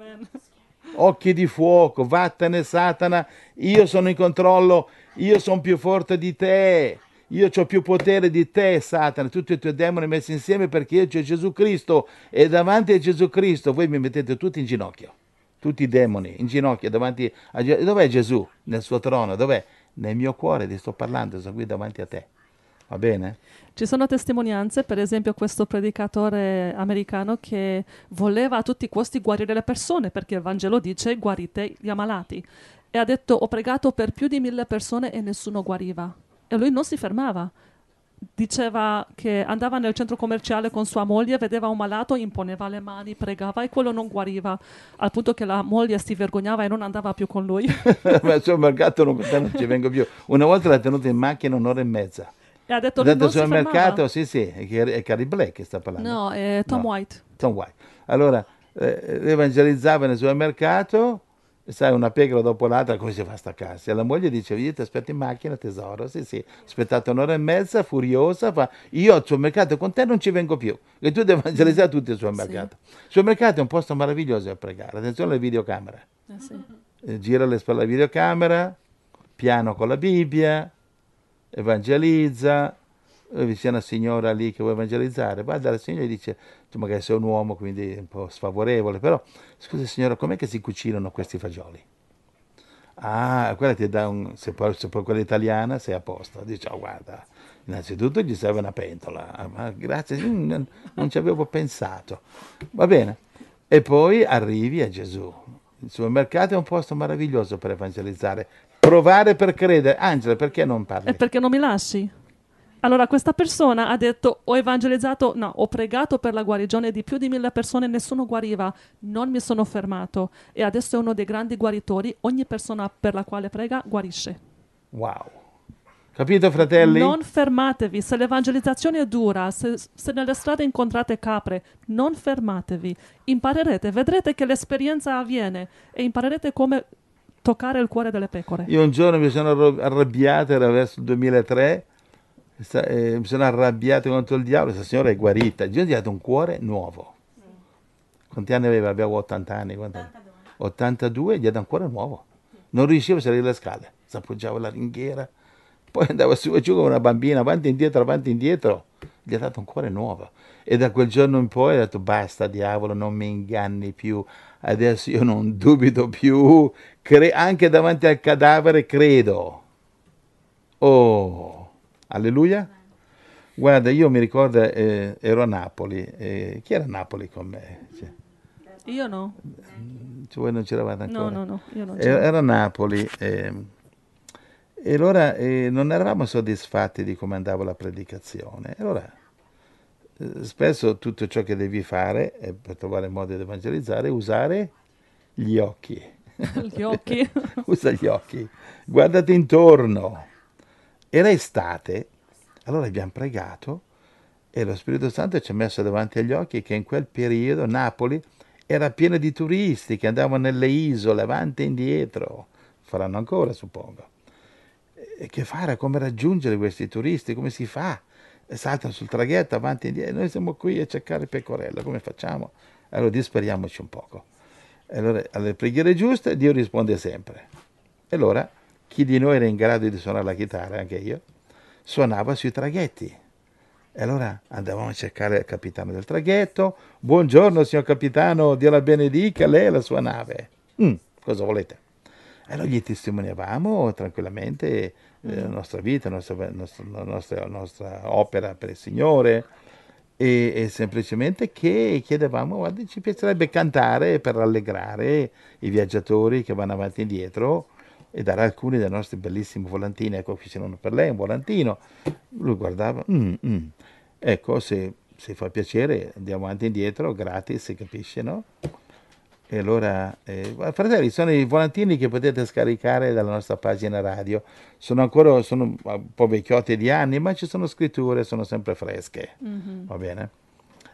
Occhi di fuoco, vattene Satana, io sono in controllo, io sono più forte di te. Io ho più potere di te, Satana, tutti i tuoi demoni messi insieme perché io c'è Gesù Cristo e davanti a Gesù Cristo voi mi mettete tutti in ginocchio, tutti i demoni in ginocchio davanti a Gesù. Dov'è Gesù? Nel suo trono, dov'è? Nel mio cuore ti sto parlando, sono qui davanti a te. Va bene? Ci sono testimonianze, per esempio questo predicatore americano che voleva a tutti i costi guarire le persone perché il Vangelo dice guarite gli ammalati e ha detto ho pregato per più di mille persone e nessuno guariva. E lui non si fermava. Diceva che andava nel centro commerciale con sua moglie, vedeva un malato, imponeva le mani, pregava e quello non guariva, al punto che la moglie si vergognava e non andava più con lui. Ma il suo mercato non, non ci vengo più. Una volta l'ha tenuto in macchina un'ora e mezza. E ha detto, ha detto sul mercato, fermava. sì, sì, è Cary Black che sta parlando. No, è Tom no. White. Tom White. Allora, eh, evangelizzava nel suo mercato sai, una pecora dopo l'altra, come si fa a staccarsi? E la moglie dice, io ti aspetto in macchina, tesoro, sì, sì, aspettate un'ora e mezza, furiosa, fa, io al supermercato con te non ci vengo più, e tu devi evangelizzare tutto il supermercato. Sì. Il supermercato è un posto meraviglioso a pregare, attenzione alle videocamere. Ah, sì. Eh, gira le spalle alla videocamera, piano con la Bibbia, evangelizza, eh, vi sia una signora lì che vuole evangelizzare, va dalla signora e dice, tu magari sei un uomo quindi è un po' sfavorevole, però scusa signora, com'è che si cucinano questi fagioli? Ah, quella ti dà un, se poi, se poi quella italiana sei a posto, dice, oh guarda, innanzitutto gli serve una pentola, ah, ma grazie, non, non ci avevo pensato, va bene, e poi arrivi a Gesù. Il supermercato è un posto meraviglioso per evangelizzare, provare per credere. Angela, perché non parli? È perché non mi lasci. Allora, questa persona ha detto: Ho evangelizzato, no, ho pregato per la guarigione di più di mille persone, nessuno guariva, non mi sono fermato. E adesso è uno dei grandi guaritori. Ogni persona per la quale prega guarisce. Wow. Capito, fratelli? Non fermatevi, se l'evangelizzazione è dura, se, se nelle strade incontrate capre, non fermatevi. Imparerete, vedrete che l'esperienza avviene e imparerete come toccare il cuore delle pecore. Io un giorno mi sono arrabbiato, era verso il 2003 eh, mi sono arrabbiato contro il diavolo, questa signora è guarita, Dio gli ha dato un cuore nuovo. Quanti anni aveva? Avevo 80 anni. 82. 82 gli ha dato un cuore nuovo. Non riusciva a salire le scale, si appoggiava la ringhiera, poi andava su e giù come una bambina, avanti e indietro, avanti e indietro. Gli ha dato un cuore nuovo. E da quel giorno in poi ha detto basta diavolo, non mi inganni più, adesso io non dubito più, Cre- anche davanti al cadavere credo. Oh! Alleluia. Guarda, io mi ricordo, eh, ero a Napoli. Eh, chi era a Napoli con me? Cioè, io no. Cioè, voi non c'eravate ancora? No, no, no, io non c'ero. Era a Napoli. Eh, e allora non eravamo soddisfatti di come andava la predicazione. Allora, eh, spesso tutto ciò che devi fare per trovare modo di evangelizzare è usare gli occhi. gli occhi? Usa gli occhi. Guardati intorno era estate, allora abbiamo pregato e lo Spirito Santo ci ha messo davanti agli occhi che in quel periodo Napoli era piena di turisti che andavano nelle isole avanti e indietro, faranno ancora suppongo. E che fare, come raggiungere questi turisti, come si fa? Saltano sul traghetto avanti e indietro, noi siamo qui a cercare il come facciamo? Allora disperiamoci un poco. Allora alle preghiere giuste Dio risponde sempre. E allora chi di noi era in grado di suonare la chitarra, anche io, suonava sui traghetti. E allora andavamo a cercare il capitano del traghetto, buongiorno signor capitano, Dio la benedica, lei e la sua nave. Mm, cosa volete? E allora gli testimoniavamo tranquillamente eh, la nostra vita, la nostra, nostra, nostra, nostra, opera per il Signore e, e semplicemente che chiedevamo, guarda, ci piacerebbe cantare per rallegrare i viaggiatori che vanno avanti e indietro e darà alcuni dei nostri bellissimi volantini. Ecco, qui c'è uno per lei, un volantino. Lui guardava, mm, mm. ecco, se, se, fa piacere andiamo avanti e indietro, gratis, si capisce, no? E allora, eh, fratelli, sono i volantini che potete scaricare dalla nostra pagina radio. Sono ancora sono un po' vecchiotti di anni, ma ci sono scritture, sono sempre fresche. Mm-hmm. Va bene?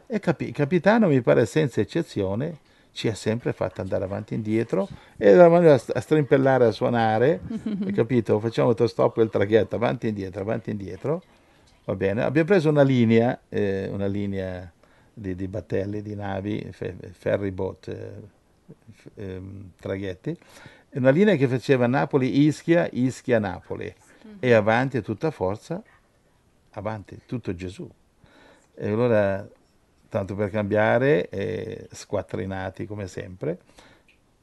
E capi- capitano, mi pare senza eccezione, ci ha sempre fatto andare avanti e indietro e eravamo a, a strimpellare, a suonare, hai capito? Facciamo il stop e il traghetto, avanti e indietro, avanti e indietro, va bene. Abbiamo preso una linea, eh, una linea di, di battelli, di navi, fe, ferry boat, eh, f, eh, traghetti, una linea che faceva Napoli-Ischia, Ischia-Napoli mm. e avanti a tutta forza, avanti, tutto Gesù. E allora tanto per cambiare, eh, squattrinati come sempre,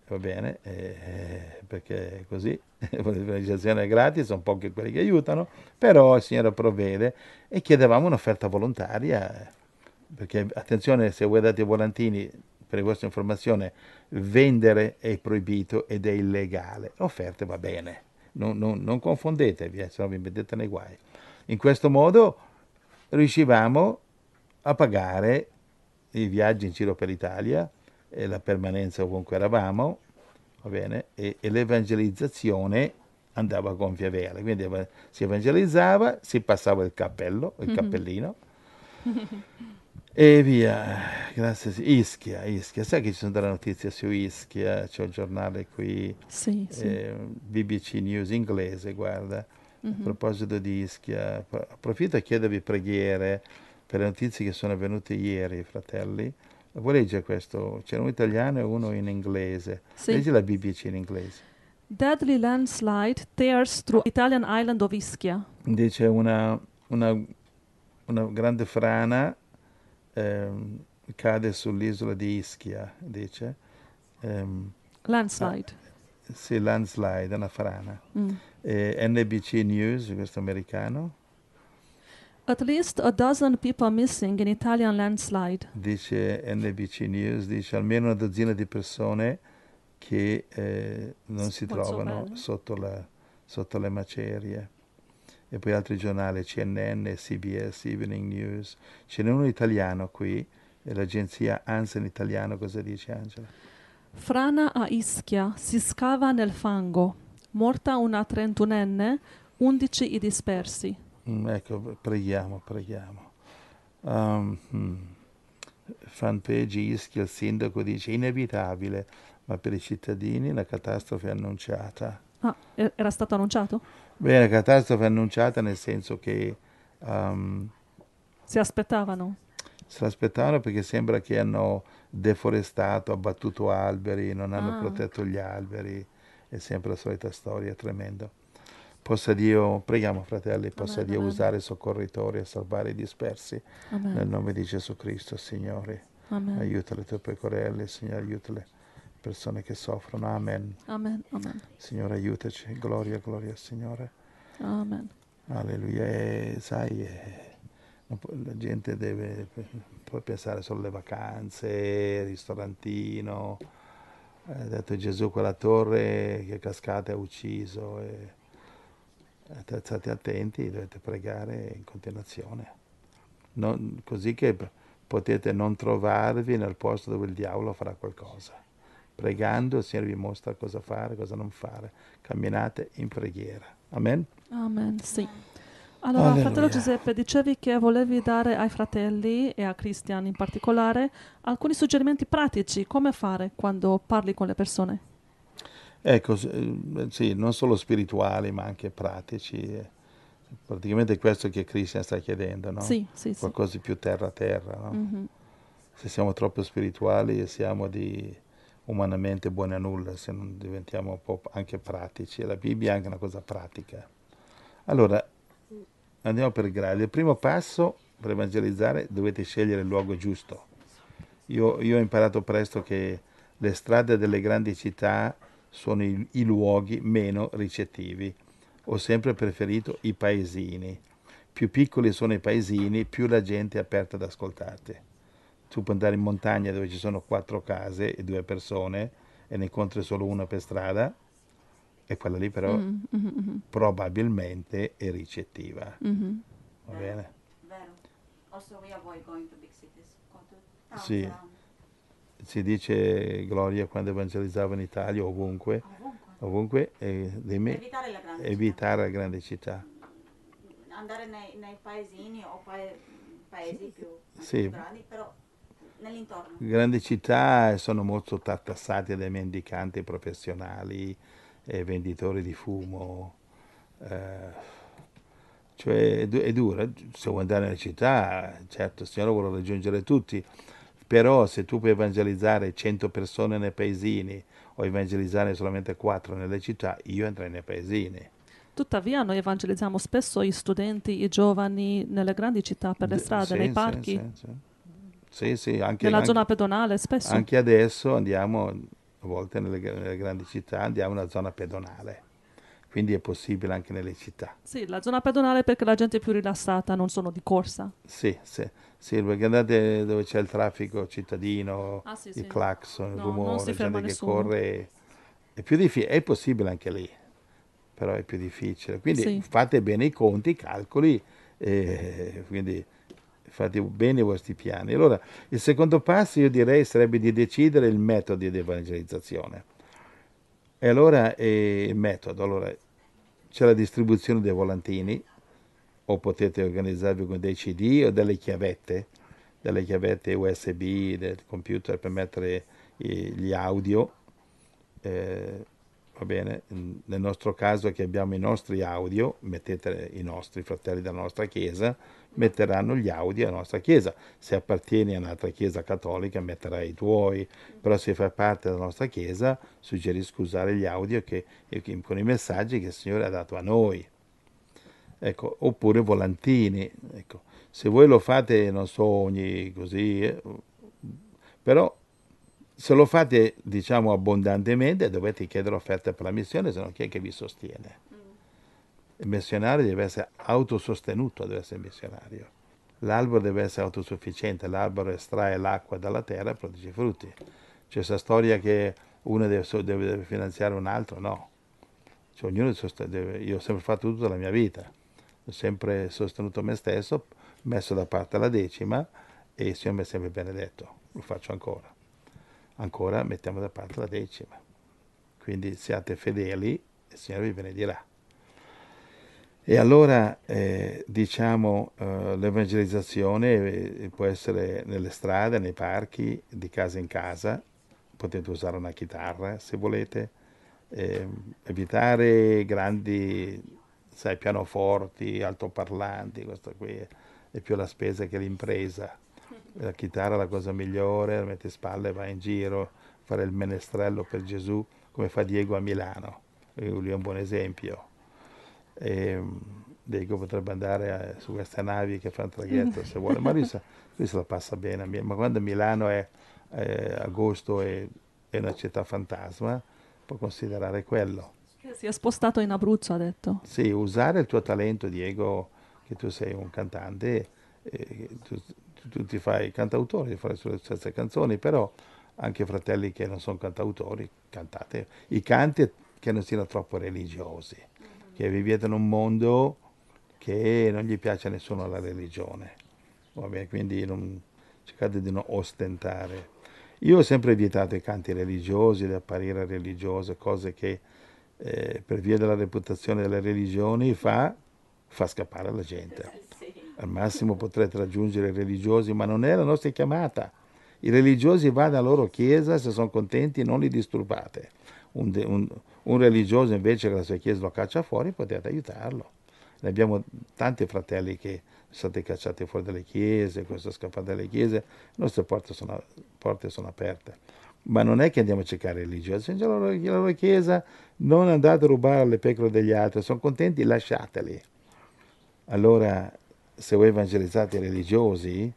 va bene, eh, perché così l'organizzazione è gratis, sono pochi quelli che aiutano, però il Signore provvede e chiedevamo un'offerta volontaria, perché attenzione se guardate i volantini, per vostra informazione, vendere è proibito ed è illegale, offerte va bene, non, non, non confondetevi, eh, se no vi mettete nei guai. In questo modo riuscivamo a pagare i viaggi in giro per l'Italia, e la permanenza ovunque eravamo, va bene, e, e l'evangelizzazione andava a gonfia vera. quindi si evangelizzava, si passava il cappello, il mm-hmm. cappellino, e via, grazie. Ischia, Ischia, sai che ci sono delle notizie su Ischia, c'è un giornale qui, sì, sì. Eh, BBC News inglese, guarda, mm-hmm. a mhm. proposito di Ischia, approfitto a chiedervi preghiere, per le notizie che sono avvenute ieri, fratelli. Vuoi leggere questo? C'è uno italiano e uno in inglese. Sì. Leggi la BBC in inglese. Deadly landslide tears through Italian island of Ischia. Dice una, una, una grande frana eh, cade sull'isola di Ischia, dice. Eh, landslide. Ah, sì, landslide, una frana. Mm. Eh, NBC News, questo americano, At least a dozen people missing in Italian landslide. Dice NBC News, dice almeno una dozzina di persone che eh, non si trovano sotto, la, sotto, le macerie. E poi altri giornali, CNN, CBS, Evening News. Ce n'è uno italiano qui, l'agenzia ANSA in italiano, cosa dice Angela? Frana a Ischia si scava nel fango. Morta una trentunenne, undici i dispersi. Mm, ecco, preghiamo, preghiamo. Um, fanpage Ischia, il sindaco dice inevitabile, ma per i cittadini la catastrofe è annunciata. Ah, era stato annunciato? Beh, la catastrofe è annunciata nel senso che... Um, si aspettavano? Si aspettavano perché sembra che hanno deforestato, abbattuto alberi, non hanno ah. protetto gli alberi, è sempre la solita storia, tremendo. Possa Dio, preghiamo fratelli, possa amen, Dio amen. usare i soccorritori a salvare i dispersi. Amen. Nel nome di Gesù Cristo, Signore. Aiuta le tue pecorelle, Signore, aiuta le persone che soffrono. Amen. Amen, Signore, aiutaci. Gloria, gloria, Signore. Amen. Alleluia. E, sai, eh, la gente deve può pensare solo alle vacanze, ristorantino. Ha detto Gesù quella torre che è cascate ha ucciso. E, eh state attenti, dovete pregare in continuazione, non, così che potete non trovarvi nel posto dove il diavolo farà qualcosa. Pregando il Signore vi mostra cosa fare, cosa non fare. Camminate in preghiera. Amen? Amen, sì. Allora, Alleluia. fratello Giuseppe, dicevi che volevi dare ai fratelli e a Cristian in particolare alcuni suggerimenti pratici, come fare quando parli con le persone. Ecco, ehm, sì, non solo spirituali ma anche pratici. Eh. Praticamente questo che Krishna sta chiedendo, no? Sì, sì, Qualcosa di più terra a terra, no? Mm-hmm. Se siamo troppo spirituali siamo di umanamente buoni a nulla, se non diventiamo un po' anche pratici. La Bibbia è anche una cosa pratica. Allora, andiamo per gradi. Il primo passo per evangelizzare dovete scegliere il luogo giusto. Io, io ho imparato presto che le strade delle grandi città sono i, i luoghi meno ricettivi. Ho sempre preferito i paesini. Più piccoli sono i paesini, più la gente è aperta ad ascoltarti. Tu puoi andare in montagna dove ci sono quattro case e due persone e ne incontri solo una per strada e quella lì però mm-hmm, mm-hmm. probabilmente è ricettiva. Mm-hmm. Va bene? Vero. Also we avoid going to big cities. Go to town, sì. Town si dice Gloria quando evangelizzava in Italia, ovunque, ovunque, ovunque me, evitare, la grande, evitare la grande città. Andare nei, nei paesini o paesi più, sì. più grandi, però nell'intorno. Grandi città sono molto tassate dai mendicanti professionali, e venditori di fumo. Eh, cioè è dura, se vuoi andare nella città, certo il Signore vuole raggiungere tutti, però se tu puoi evangelizzare 100 persone nei paesini o evangelizzare solamente 4 nelle città, io andrei nei paesini. Tuttavia noi evangelizziamo spesso i studenti, i giovani nelle grandi città, per le strade, sì, nei parchi. Sì, sì, sì. sì anche, Nella anche, zona pedonale spesso. Anche adesso andiamo, a volte nelle, nelle grandi città, andiamo nella zona pedonale quindi è possibile anche nelle città. Sì, la zona pedonale perché la gente è più rilassata, non sono di corsa. Sì, sì, sì perché andate dove c'è il traffico cittadino, ah, sì, il sì. clacson, il no, rumore, la gente nessuno. che corre, è, più difficile, è possibile anche lì, però è più difficile. Quindi sì. fate bene i conti, i calcoli, eh, quindi fate bene i vostri piani. Allora, il secondo passo io direi sarebbe di decidere il metodo di evangelizzazione. E allora eh, il metodo, allora, c'è la distribuzione dei volantini, o potete organizzarvi con dei CD o delle chiavette, delle chiavette USB del computer per mettere eh, gli audio. Eh, va bene? Nel nostro caso è che abbiamo i nostri audio, mettete i nostri fratelli della nostra chiesa, metteranno gli audio alla nostra chiesa. Se appartieni a un'altra chiesa cattolica metterai i tuoi, però se fai parte della nostra chiesa suggerisco usare gli audio che, con i messaggi che il Signore ha dato a noi. Ecco, oppure volantini. Ecco. Se voi lo fate, non so, ogni così, eh, però se lo fate diciamo abbondantemente dovete chiedere offerte per la missione, se no chi è che vi sostiene? Mm. Il missionario deve essere autosostenuto, deve essere missionario. L'albero deve essere autosufficiente, l'albero estrae l'acqua dalla terra e produce frutti. C'è questa storia che uno deve, deve, deve finanziare un altro, no. Cioè, ognuno deve, io ho sempre fatto tutto la mia vita, ho sempre sostenuto me stesso, messo da parte la decima e il Signore mi ha sempre benedetto, lo faccio ancora ancora mettiamo da parte la decima. Quindi siate fedeli e il Signore vi benedirà. E allora eh, diciamo eh, l'evangelizzazione eh, può essere nelle strade, nei parchi, di casa in casa, potete usare una chitarra se volete, eh, evitare grandi sai, pianoforti, altoparlanti, questo qui è più la spesa che l'impresa la chitarra è la cosa migliore, la mette spalle, va in giro, fare il menestrello per Gesù, come fa Diego a Milano, lui è un buon esempio. E, mm, Diego potrebbe andare eh, su queste navi che fa un traghetto se vuole, ma lui, sa, lui se la passa bene, ma quando Milano è, è eh, agosto e è una città fantasma, può considerare quello. Si è spostato in Abruzzo, ha detto. Sì, usare il tuo talento, Diego, che tu sei un cantante, eh, tu, tu ti fai cantautore di fare sulle stesse canzoni, però anche fratelli che non sono cantautori, cantate i canti che non siano troppo religiosi, mm-hmm. che viviate in un mondo che non gli piace a nessuno la religione. Va bene, quindi non, cercate di non ostentare. Io ho sempre vietato i canti religiosi, di apparire religiose, cose che eh, per via della reputazione delle religioni fa, fa scappare la gente. Al massimo potrete raggiungere i religiosi, ma non è la nostra chiamata. I religiosi vanno alla loro chiesa, se sono contenti non li disturbate. Un, un, un religioso invece che la sua chiesa lo caccia fuori, potete aiutarlo. Ne abbiamo tanti fratelli che sono stati cacciati fuori dalle chiese, questo sono scappati dalle chiese, le nostre porte sono, porte sono, aperte. Ma non è che andiamo a cercare religiosi, c'è la loro, la loro chiesa, non andate a rubare le pecore degli altri, sono contenti, lasciateli. Allora se voi evangelizzate i religiosi,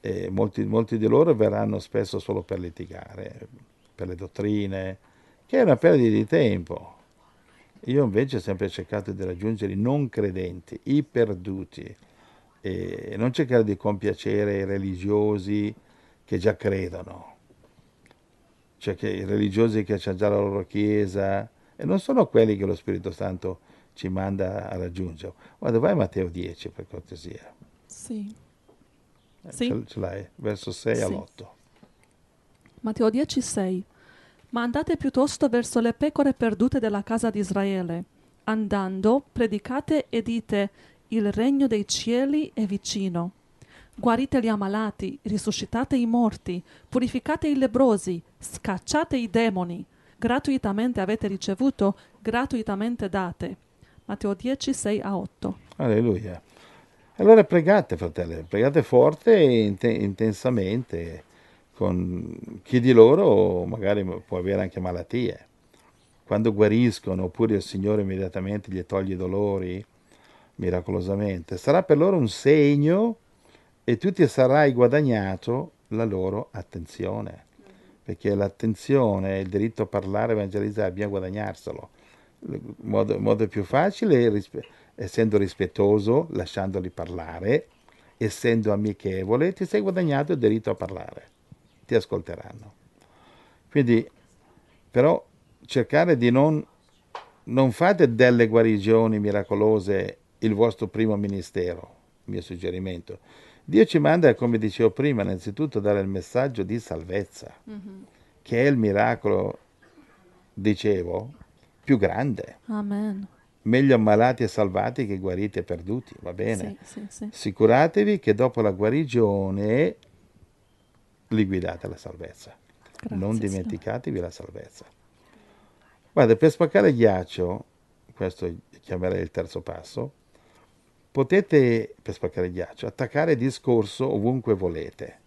eh, molti, molti, di loro verranno spesso solo per litigare, per le dottrine, che è una perdita di tempo. Io invece ho sempre cercato di raggiungere i non credenti, i perduti, e non cercare di compiacere i religiosi che già credono, cioè che i religiosi che hanno già la loro chiesa, e non sono quelli che lo Spirito Santo ci manda a raggiungerlo. Guarda, vai Matteo 10 per cortesia. Sì. Eh, sì. Ce l'hai, verso 6 sì. all'8. Matteo 10, 6. Ma andate piuttosto verso le pecore perdute della casa di Israele. Andando, predicate e dite, il regno dei cieli è vicino. Guarite gli ammalati, risuscitate i morti, purificate i lebrosi, scacciate i demoni. Gratuitamente avete ricevuto, gratuitamente date. Matteo 10, 6 a 8. Alleluia. Allora pregate, fratelli, pregate forte e intensamente, con chi di loro magari può avere anche malattie. Quando guariscono, oppure il Signore immediatamente gli toglie i dolori, miracolosamente, sarà per loro un segno e tu ti sarai guadagnato la loro attenzione, perché l'attenzione, il diritto a parlare, evangelizzare, bisogna guadagnarselo. Il modo, modo più facile rispe- essendo rispettoso, lasciandoli parlare, essendo amichevole, ti sei guadagnato il diritto a parlare, ti ascolteranno. Quindi, però, cercare di non, non fate delle guarigioni miracolose il vostro primo ministero, il mio suggerimento. Dio ci manda, come dicevo prima, innanzitutto dare il messaggio di salvezza, mm-hmm. che è il miracolo, dicevo, più grande. Amen. Meglio ammalati e salvati che guariti e perduti, va bene? Sì, sì, sì. Sicuratevi che dopo la guarigione li guidate alla salvezza. Grazie, non dimenticatevi la salvezza. Guarda, per spaccare il ghiaccio, questo chiamerei il terzo passo, potete, per spaccare il ghiaccio, attaccare discorso ovunque volete,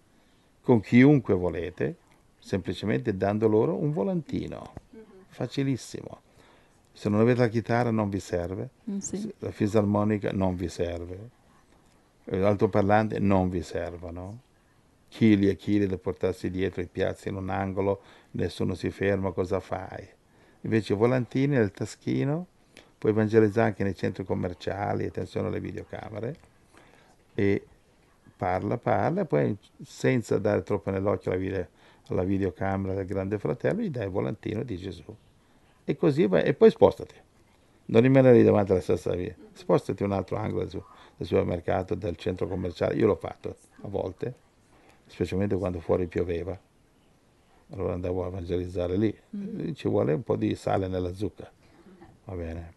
con chiunque volete, semplicemente dando loro un volantino. Mm-hmm. Facilissimo. Se non avete la chitarra non vi serve, mm, sì. la fisarmonica non vi serve, l'altoparlante eh, non vi servono. Chili e chili da portarsi dietro i piazzi in un angolo, nessuno si ferma, cosa fai? Invece volantini nel taschino, puoi evangelizzare anche nei centri commerciali, attenzione alle videocamere, e parla, parla, e poi senza dare troppo nell'occhio alla, video, alla videocamera del grande fratello, gli dai il volantino di Gesù e così vai, e poi spostati. Non rimanere lì davanti alla stessa via, spostati un altro angolo del, supermercato, del centro commerciale. Io l'ho fatto a volte, specialmente quando fuori pioveva. Allora andavo a evangelizzare lì. lì mm. ci vuole un po' di sale nella zucca. Va bene.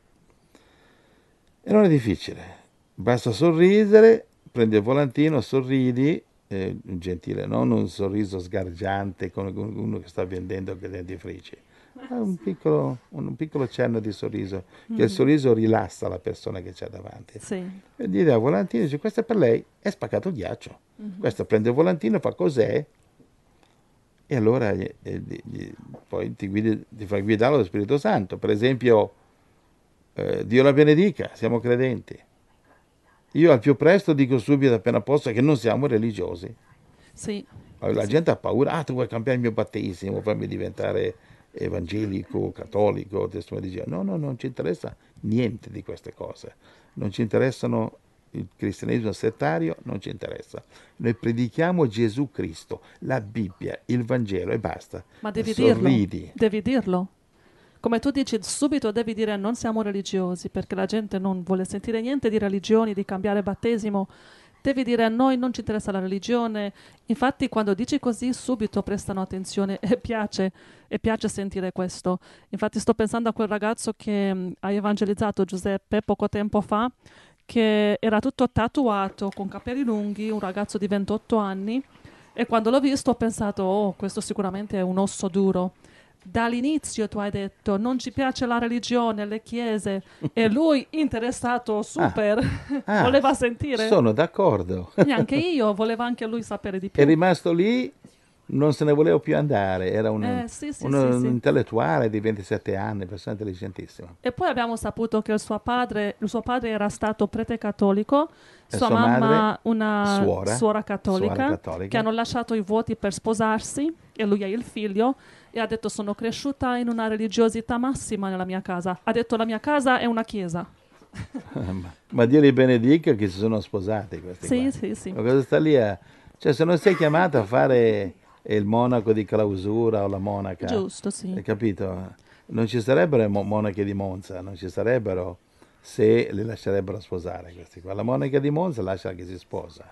E non è difficile, basta sorridere, prendi il volantino, sorridi eh, gentile, non un sorriso sgargiante con uno che sta vendendo che dentifrici. Un piccolo, un piccolo, cenno di sorriso, che il mm. sorriso rilassa la persona che c'è davanti. Sì. E gli dà il volantino e dice questo è per lei, è spaccato il ghiaccio. Mm-hmm. Questo prende il volantino, fa cos'è? E allora gli, gli, gli, poi ti, guidi, ti fa guidare lo Spirito Santo. Per esempio, eh, Dio la benedica, siamo credenti. Io al più presto dico subito appena posso che non siamo religiosi. Sì. La sì. gente ha paura, ah tu vuoi cambiare il mio battesimo, fammi diventare evangelico, cattolico, testimone di Gesù. No, no, non ci interessa niente di queste cose. Non ci interessano il cristianesimo settario, non ci interessa. Noi predichiamo Gesù Cristo, la Bibbia, il Vangelo e basta. Ma devi Sorridi. dirlo. Devi dirlo. Come tu dici subito devi dire non siamo religiosi perché la gente non vuole sentire niente di religioni, di cambiare battesimo. Devi dire a noi non ci interessa la religione. Infatti quando dici così subito prestano attenzione e piace, e piace sentire questo. Infatti sto pensando a quel ragazzo che mh, mm, ha evangelizzato Giuseppe poco tempo fa, che era tutto tatuato, con capelli lunghi, un ragazzo di 28 anni. E quando l'ho visto ho pensato, oh, questo sicuramente è un osso duro dall'inizio tu hai detto non ci piace la religione, le chiese e lui interessato ah. super ah, voleva sentire. Sono d'accordo. Neanche io, volevo anche lui sapere di più. È rimasto lì, non se ne voleva più andare, era un, eh, sì, sì, un, sì, un intellettuale di 27 anni, persona intelligentissima. E poi abbiamo saputo che il suo padre, il suo padre era stato prete cattolico sua, sua mamma una suora, suora, cattolica, suora, cattolica, che hanno lasciato i voti per sposarsi e lui è il figlio e ha detto sono cresciuta in una religiosità massima nella mia casa. Ha detto la mia casa è una chiesa. Eh, ma Dio li benedica che si sono sposati questi Sì, qua. sì, sì. Ma cosa sta lì a... Cioè se non sei chiamato a fare il monaco di clausura o la monaca... Giusto, sì. Hai capito? Non ci sarebbero monache di Monza, non ci sarebbero se le lascerebbero sposare questi qua. La monaca di Monza lascia che si sposa.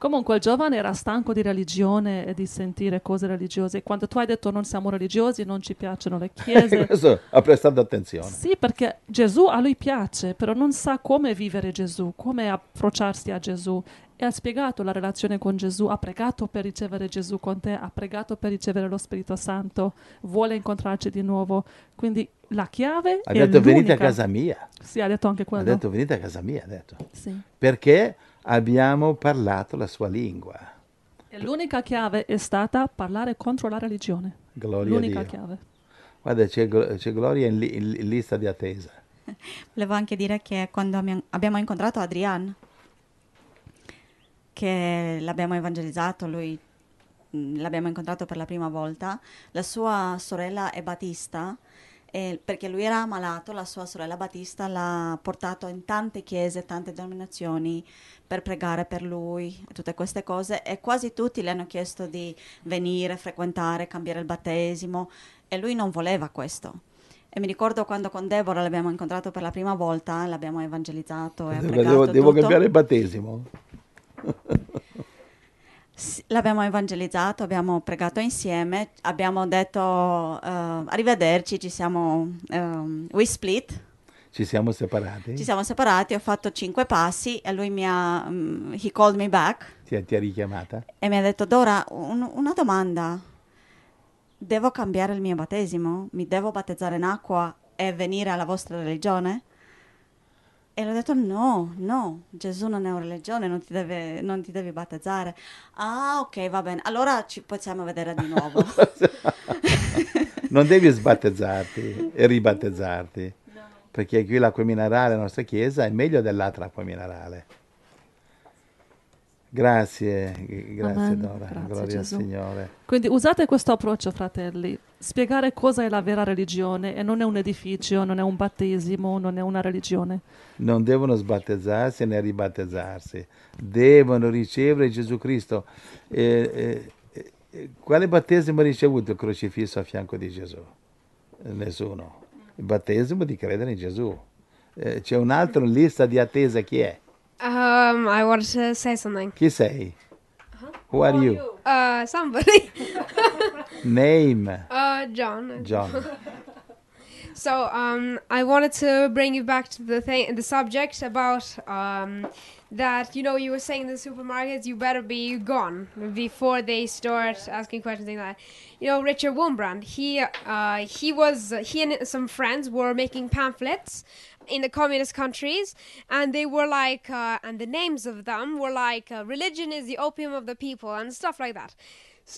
Comunque il giovane era stanco di religione e di sentire cose religiose. Quando tu hai detto non siamo religiosi, non ci piacciono le chiese. Questo ha prestato attenzione. Sì, perché Gesù a lui piace, però non sa come vivere Gesù, come approcciarsi a Gesù e ha spiegato la relazione con Gesù, ha pregato per ricevere Gesù con te, ha pregato per ricevere lo Spirito Santo, vuole incontrarci di nuovo. Quindi la chiave ha detto l'unica. venite a casa mia. Sì, ha detto anche quello. Ha detto venite a casa mia, ha detto. Sì. Perché abbiamo parlato la sua lingua. L'unica chiave è stata parlare contro la religione. Gloria L'unica chiave. Guarda, c'è, c'è Gloria in, li, in, lista di attesa. Volevo anche dire che quando abbiamo incontrato Adrian, che l'abbiamo evangelizzato, lui mm, l'abbiamo incontrato per la prima volta, la sua sorella è Batista eh, perché lui era ammalato, la sua sorella Battista l'ha portato in tante chiese, tante denominazioni per pregare per lui, tutte queste cose e quasi tutti le hanno chiesto di venire, frequentare, cambiare il battesimo e lui non voleva questo. E mi ricordo quando con Deborah l'abbiamo incontrato per la prima volta, l'abbiamo evangelizzato e devo, devo, devo cambiare il battesimo. L'abbiamo evangelizzato, abbiamo pregato insieme, abbiamo detto uh, arrivederci, ci siamo, um, we split. Ci siamo separati. Ci siamo separati, ho fatto cinque passi e lui mi ha, um, he called me back. Ti, ti ha richiamata? E mi ha detto, Dora, un, una domanda, devo cambiare il mio battesimo? Mi devo battezzare in acqua e venire alla vostra religione? E ho detto no, no, Gesù non è una religione, non ti deve, non ti devi battezzare. Ah, ok, va bene, allora ci possiamo vedere di nuovo. non devi sbattezzarti e ribattezzarti, no. perché qui l'acqua minerale della nostra chiesa è meglio dell'altra acqua minerale. Grazie, grazie Amen. Dora, grazie, gloria Gesù. al Signore. Quindi usate questo approccio, fratelli, spiegare cosa è la vera religione e non è un edificio, non è un battesimo, non è una religione. Non devono sbattezzarsi né ribattezzarsi, devono ricevere Gesù Cristo. Eh, eh, quale battesimo ha ricevuto il crocifisso a fianco di Gesù? Nessuno. Il battesimo di credere in Gesù. Eh, c'è un altro in lista di attesa, chi è? Um, I wanted to say something. You say. Uh-huh. Who, are, oh, you? you? Uh, somebody. Name. Uh, John. John. so, um, I wanted to bring you back to the thing, the subject about um, that you know you were saying in the supermarkets you better be gone before they start yeah. asking questions like that you know richard wombrand he uh, he was he and some friends were making pamphlets in the communist countries, and they were like, uh, and the names of them were like, uh, religion is the opium of the people and stuff like that.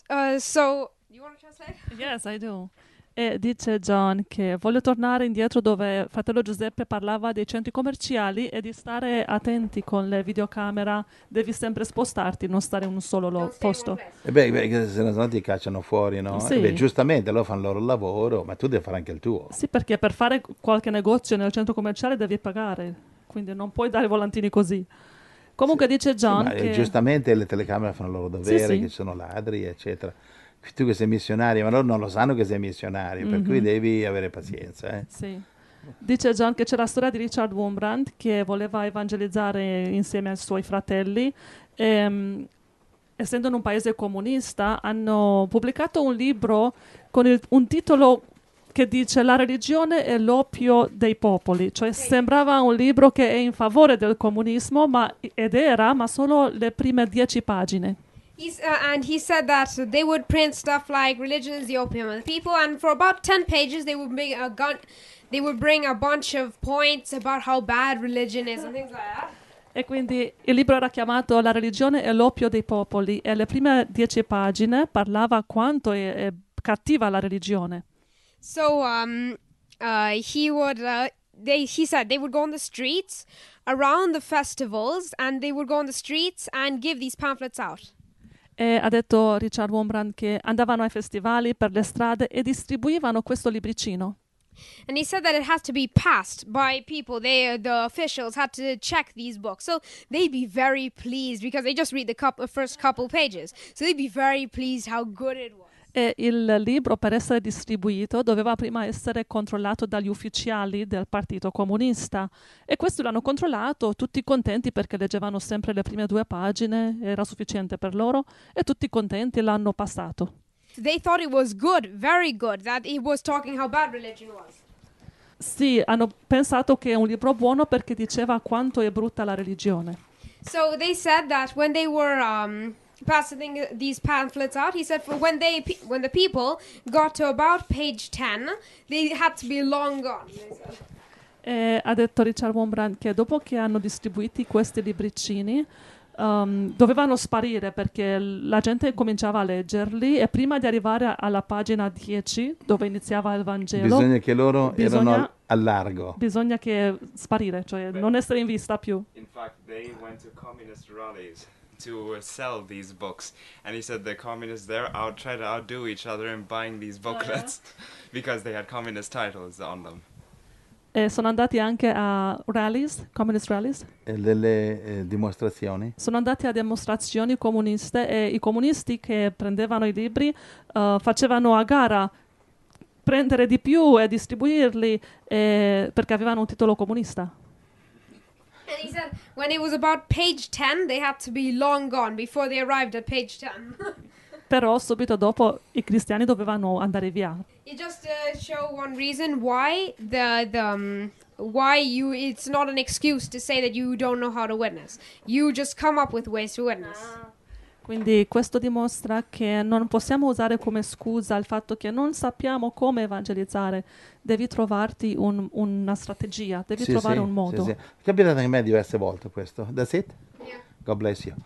Uh, so you want to translate? Yes, I do. e dice John che voglio tornare indietro dove fratello Giuseppe parlava dei centri commerciali e di stare attenti con le videocamera, devi sempre spostarti, non stare in un solo lo- posto. E beh, perché se sono ti cacciano fuori, no? Sì. beh, giustamente loro fanno il loro lavoro, ma tu devi fare anche il tuo. Sì, perché per fare qualche negozio nel centro commerciale devi pagare, quindi non puoi dare volantini così. Comunque sì, dice John. Sì, che... Giustamente le telecamere fanno il loro dovere, sì, che sono ladri, eccetera tu che sei missionario, ma loro non lo sanno che sei missionario, mm-hmm. per cui mhm. devi avere pazienza. Eh? Sì. Dice John che c'è la storia di Richard Wombrand che voleva evangelizzare insieme ai suoi fratelli. E, ehm, essendo in un paese comunista, hanno pubblicato un libro con il, un titolo che dice La religione è l'oppio dei popoli, cioè sembrava un libro che è in favore del comunismo ma, ed era, ma solo le prime dieci pagine. He's, uh, and he said that they would print stuff like religion is the opium of the people, and for about ten pages they would bring a gun. They would bring a bunch of points about how bad religion is and things like that. E quindi il libro era chiamato La religione è l'oppio dei popoli e le prime dieci pagine parlava quanto è, è cattiva la religione. So um, uh, he would uh, they he said they would go on the streets around the festivals and they would go on the streets and give these pamphlets out. e ha detto Richard Wombrand che andavano ai festivali per le strade e distribuivano questo libricino. And he said that it has to be passed by people. They, the officials, had to check these books, so they'd be very pleased because they just read the cup, first couple pages. So they'd be very pleased how good it was e il libro per essere distribuito doveva prima essere controllato dagli ufficiali del Partito Comunista e questi l'hanno controllato tutti contenti perché leggevano sempre le prime due pagine, era sufficiente per loro e tutti contenti l'hanno passato. They thought it was good, very good, that he was talking how bad religion was. Sì, hanno pensato che è un libro buono perché diceva quanto è brutta la religione. So they said that when they were um, passing these pamphlets out. He said, for when they when the people got to about page 10, they had to be long gone. E ha detto Richard Wombrand che dopo che hanno distribuito questi libricini um, dovevano sparire perché la gente cominciava a leggerli e prima di arrivare alla pagina 10 dove iniziava il Vangelo bisogna che loro bisogna, erano al largo bisogna che sparire, cioè Beh, non essere in vista più in fact they went to communist rallies to sell these books. And he said the communists there out try to outdo each other in buying these booklets oh, yeah. because they had communist titles on them. E sono andati anche a rallies, communist rallies. E delle eh, dimostrazioni. Sono andati a dimostrazioni comuniste e i comunisti che prendevano i libri uh, facevano a gara prendere di più e distribuirli eh, perché avevano un titolo comunista. And he said when it was about page 10, they had to be long gone before they arrived at page 10. Però subito dopo i cristiani dovevano andare via. It just uh, show one reason why the the um, why you it's not an excuse to say that you don't know how to witness. You just come up with ways to witness. Ah. Quindi questo dimostra che non possiamo usare come scusa il fatto che non sappiamo come evangelizzare. Devi trovarti un, una strategia, devi sì, trovare sì, un modo. Sì, sì. Capitato a me diverse volte questo. That's it? Yeah. God bless you.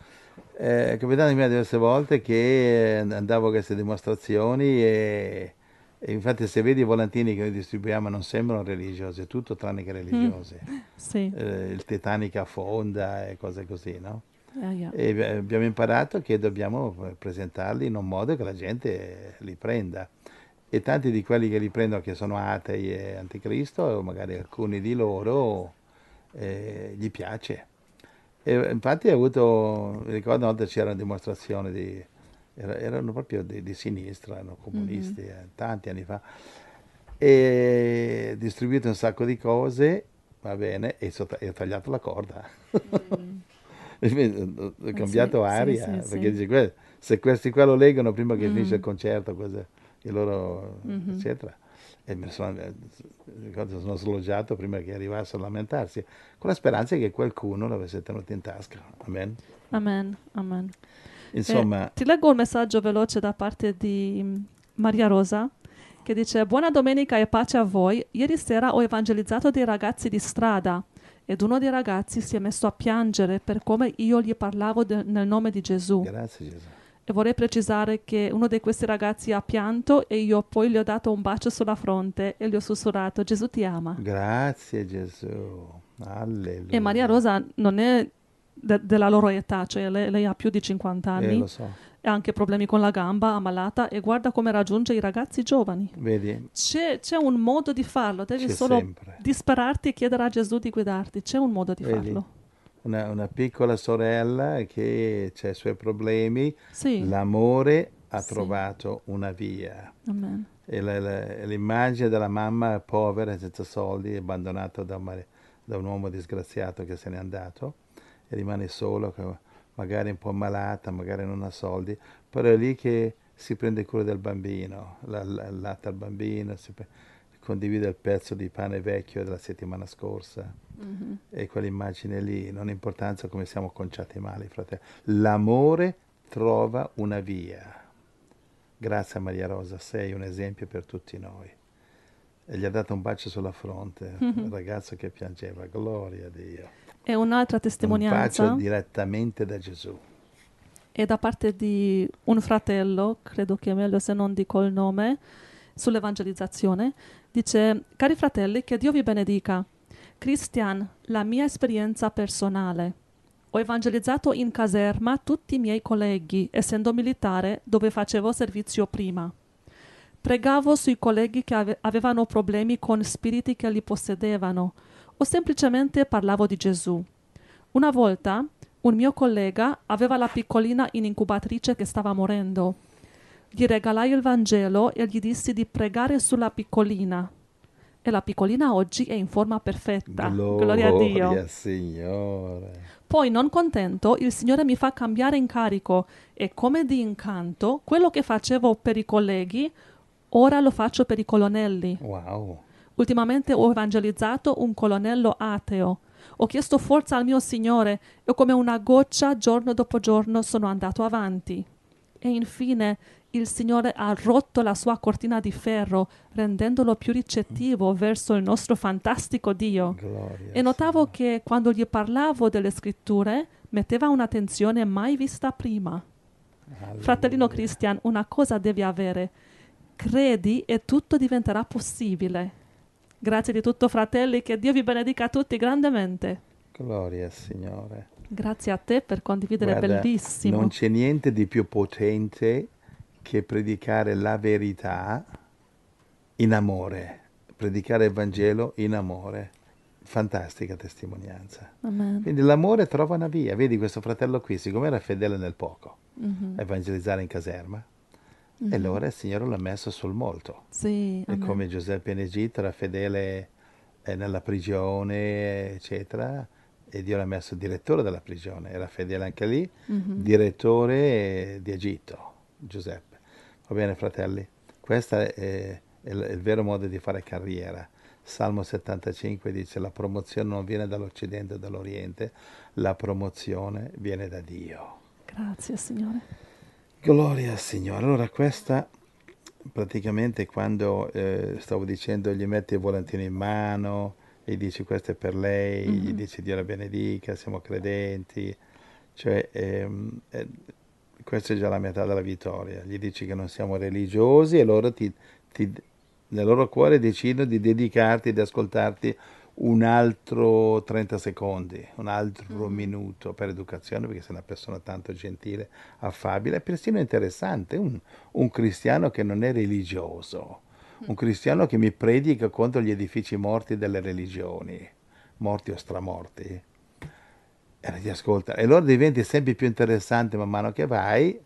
Eh, è capitato a me diverse volte che andavo a queste dimostrazioni e, e infatti se vedi i volantini che noi distribuiamo non sembrano religiosi, è tutto tranne che religiose. Mm. Sì. Eh, il Titanic affonda e cose così, no? Ah, yeah. E abbiamo imparato che dobbiamo eh, presentarli in un modo che la gente li prenda. E tanti di quelli che li prendono, che sono atei e anticristo, magari alcuni di loro, eh, gli piace. E infatti ho avuto, ricordo una volta c'era una dimostrazione di, erano proprio di, di sinistra, erano comunisti, mm-hmm. eh, tanti anni fa, e distribuito un sacco di cose, va bene, e, so, e ho tagliato la corda. Mm-hmm ho eh, eh, eh, cambiato sì, aria, sì, perché dice se questi qua lo leggono prima che mm. Mm-hmm. finisce il concerto, cosa, e loro, mm-hmm. eccetera. E mi sono, sono sloggiato prima che arrivassero a lamentarsi, con la speranza che qualcuno l'avesse tenuto in tasca. Amen. Amen, amen. Insomma, eh, ti leggo un messaggio veloce da parte di Maria Rosa che dice buona domenica e pace a voi. Ieri sera ho evangelizzato dei ragazzi di strada ed uno dei ragazzi si è messo a piangere per come io gli parlavo de- nel nome di Gesù. Grazie Gesù. E vorrei precisare che uno di questi ragazzi ha pianto e io poi gli ho dato un bacio sulla fronte e gli ho sussurrato Gesù ti ama. Grazie Gesù. Alleluia. E Maria Rosa non è de- della loro età, cioè lei, lei ha più di 50 anni. Eh, lo so ha anche problemi con la gamba, ammalata e guarda come raggiunge i ragazzi giovani. Vedi? C'è, c'è un modo di farlo, devi c'è solo sempre. disperarti e chiedere a Gesù di guidarti, c'è un modo di Vedi? farlo. Una, una, piccola sorella che ha i suoi problemi, sì. l'amore ha sì. trovato una via. Amen. E la, la, l'immagine della mamma povera, senza soldi, abbandonata da un, da un uomo disgraziato che se n'è andato e rimane solo magari un po' malata, magari non ha soldi, però è lì che si prende cura del bambino, la, la, latta al bambino, si pre- condivide il pezzo di pane vecchio della settimana scorsa mm-hmm. e quell'immagine lì, non importanza come siamo conciati male, fratello. L'amore trova una via. Grazie a Maria Rosa, sei un esempio per tutti noi. E gli ha dato un bacio sulla fronte, mm-hmm. il ragazzo che piangeva, gloria a Dio. È un'altra testimonianza. Un bacio direttamente da Gesù. E da parte di un fratello, credo che è meglio se non dico il nome, sull'evangelizzazione, dice, cari fratelli, che Dio vi benedica. Christian, la mia esperienza personale. Ho evangelizzato in caserma tutti i miei colleghi, essendo militare, dove facevo servizio prima. Pregavo sui colleghi che avevano problemi con spiriti che li possedevano, o semplicemente parlavo di Gesù. Una volta un mio collega aveva la piccolina in incubatrice che stava morendo. Gli regalai il Vangelo e gli dissi di pregare sulla piccolina. E la piccolina oggi è in forma perfetta. Gloria, Gloria a Dio. Signore. Poi, non contento, il Signore mi fa cambiare incarico e come di incanto, quello che facevo per i colleghi, ora lo faccio per i colonnelli. Wow. Ultimamente ho evangelizzato un colonnello ateo. Ho chiesto forza al mio Signore e come una goccia giorno dopo giorno sono andato avanti. E infine il Signore ha rotto la sua cortina di ferro, rendendolo più ricettivo verso il nostro fantastico Dio. Gloria e notavo che quando gli parlavo delle scritture metteva un'attenzione mai vista prima. Alleluia. Fratellino Cristian, una cosa devi avere. Credi e tutto diventerà possibile. Grazie di tutto fratelli, che Dio vi benedica tutti grandemente. Gloria al Signore. Grazie a te per condividere, Guarda, bellissimo. Non c'è niente di più potente che predicare la verità in amore, predicare il Vangelo in amore. Fantastica testimonianza. Amen. Quindi l'amore trova una via. Vedi questo fratello qui, siccome era fedele nel poco, mm-hmm. evangelizzare in caserma, Mm-hmm. E allora il Signore l'ha messo sul molto. Sì, e amen. come Giuseppe in Egitto era fedele eh, nella prigione, eccetera, e Dio l'ha messo direttore della prigione, era fedele anche lì, mm-hmm. direttore di Egitto, Giuseppe. Va bene fratelli, questo è, è, è, il vero modo di fare carriera. Salmo 75 dice la promozione non viene dall'Occidente o dall'Oriente, la promozione viene da Dio. Grazie Signore. Gloria al Signore. Allora questa praticamente quando eh, stavo dicendo gli metti il volantino in mano, gli dici questo è per lei, mm-hmm. gli dici Dio la benedica, siamo credenti, cioè ehm, eh, questa è già la metà della vittoria, gli dici che non siamo religiosi e loro ti, ti, nel loro cuore decidono di dedicarti, di ascoltarti un altro 30 secondi, un altro mm. minuto per educazione, perché sei una persona tanto gentile, affabile, persino interessante, un, un cristiano che non è religioso, mm. un cristiano che mi predica contro gli edifici morti delle religioni, morti o stramorti. E ti ascolta. E allora diventi sempre più interessante man mano che vai.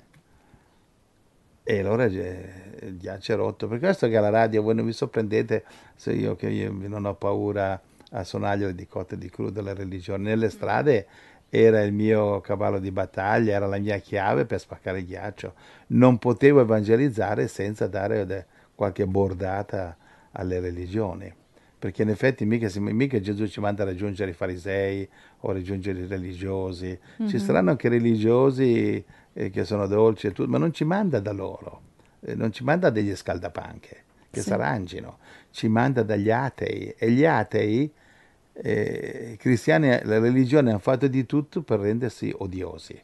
E allora ghiaccio rotto. Per questo che alla radio voi non vi sorprendete se io che io non ho paura a sonaglio di cotte di crudo della religione. Nelle strade era il mio cavallo di battaglia, era la mia chiave per spaccare il ghiaccio. Non potevo evangelizzare senza dare qualche bordata alle religioni. Perché in effetti mica, mica Gesù ci manda a raggiungere i farisei o raggiungere i religiosi. Mm-hmm. Ci saranno anche religiosi eh, che sono dolci e tutto, ma non ci manda da loro, eh, non ci manda degli scaldapanche che sì. s'arrangino, ci manda dagli atei e gli atei eh, i cristiani la religione hanno fatto di tutto per rendersi odiosi.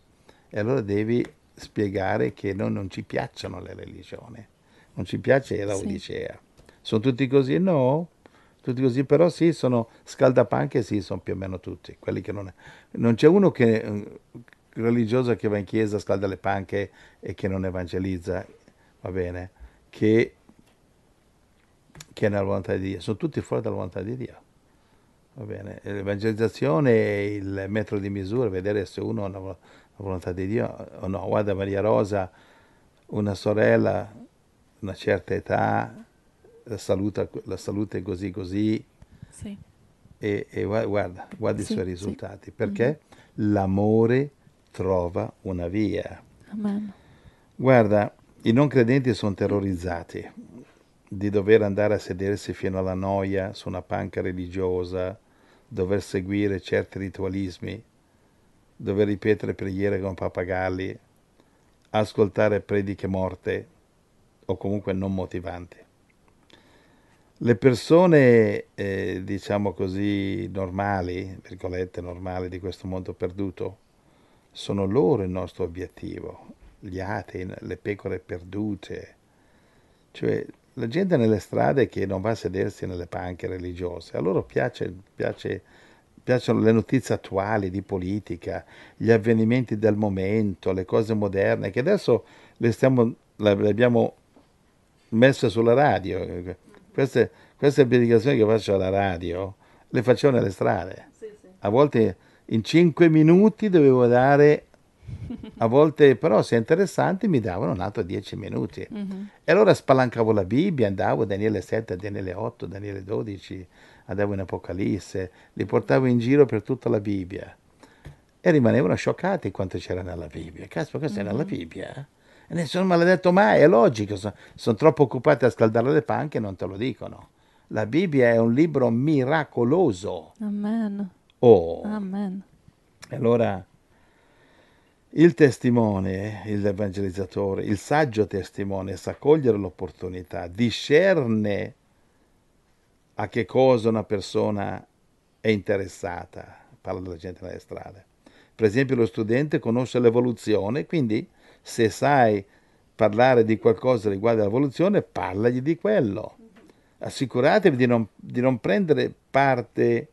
E allora devi spiegare che noi non ci piacciono le religioni, non ci piace la Odicea. Sì. Sono tutti così? No, tutti così, però sì, sono scaldapanche, sì, sono più o meno tutti. Non, non, c'è uno che, eh, religioso che va in chiesa, scalda le panche e che non evangelizza, va bene, che, che è nella volontà di Dio. Sono tutti fuori dalla volontà di Dio. L'evangelizzazione è il metro di misura, vedere se uno ha la volontà di Dio o no. Guarda Maria Rosa, una sorella, una certa età, la, saluta, la salute così così. Sì. E, e, guarda, guarda sì, i suoi risultati. Sì. Perché mm-hmm. l'amore trova una via. Amen. Guarda, i non credenti sono terrorizzati di dover andare a sedersi fino alla noia su una panca religiosa dover seguire certi ritualismi, dover ripetere preghiere con papagalli, ascoltare prediche morte o comunque non motivanti. Le persone, eh, diciamo così, normali, virgolette, normali di questo mondo perduto, sono loro il nostro obiettivo, gli atei, le pecore perdute, cioè la gente nelle strade che non va a sedersi nelle panche religiose, a loro piace, piace, piacciono le notizie attuali di politica, gli avvenimenti del momento, le cose moderne, che adesso le, stiamo, le abbiamo messe sulla radio. Queste, queste predicazioni che faccio alla radio le facevo nelle strade. Sì, sì. A volte in cinque minuti dovevo dare a volte però se interessanti mi davano un altro dieci minuti. Mm-hmm. E allora spalancavo la Bibbia, andavo a Daniele 7, Daniele 8, Daniele 12, andavo in Apocalisse, li portavo in giro per tutta la Bibbia. E rimanevano scioccati quanto c'era nella Bibbia. Caspita, questa mm-hmm. era la mhm. Bibbia? E nessuno me l'ha detto mai, è logico, sono, sono troppo occupati a scaldare le panche e non te lo dicono. La Bibbia è un libro miracoloso. Amen. Oh. Amen. E allora il testimone, l'evangelizzatore, il saggio testimone sa cogliere l'opportunità, discerne a che cosa una persona è interessata, parla della gente nelle strade. Per esempio lo studente conosce l'evoluzione, quindi se sai parlare di qualcosa riguardo all'evoluzione, parlagli di quello. Assicuratevi di non, di non prendere parte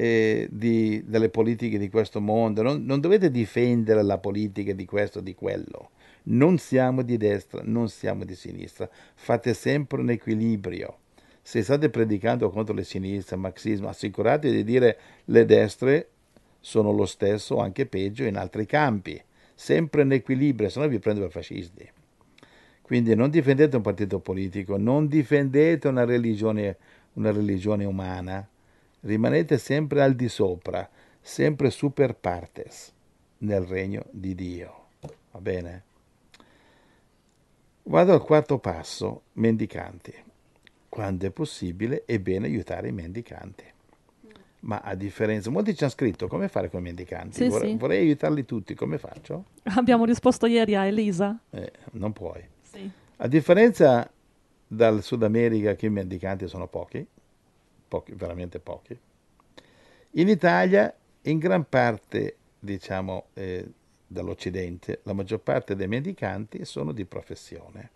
eh, di, delle politiche di questo mondo, non, non dovete difendere la politica di questo o di quello. Non siamo di destra, non siamo di sinistra, fate sempre un equilibrio se state predicando contro le sinistre, il marxismo, assicuratevi di dire le destre sono lo stesso o anche peggio in altri campi, sempre in equilibrio, se no vi prendo per fascisti. Quindi non difendete un partito politico, non difendete una religione, una religione umana, rimanete sempre al di sopra, sempre super partes nel regno di Dio. Va bene? Vado al quarto passo, mendicanti. Quando è possibile è bene aiutare i mendicanti. Ma a differenza, molti ci hanno scritto come fare con i mendicanti, sì, vorrei, sì. vorrei, aiutarli tutti, come faccio? Abbiamo risposto ieri a Elisa. Eh, non puoi. Sì. A differenza dal Sud America che i mendicanti sono pochi, pochi, veramente pochi. In Italia, in gran parte, diciamo, eh, dall'Occidente, la maggior parte dei mendicanti sono di professione.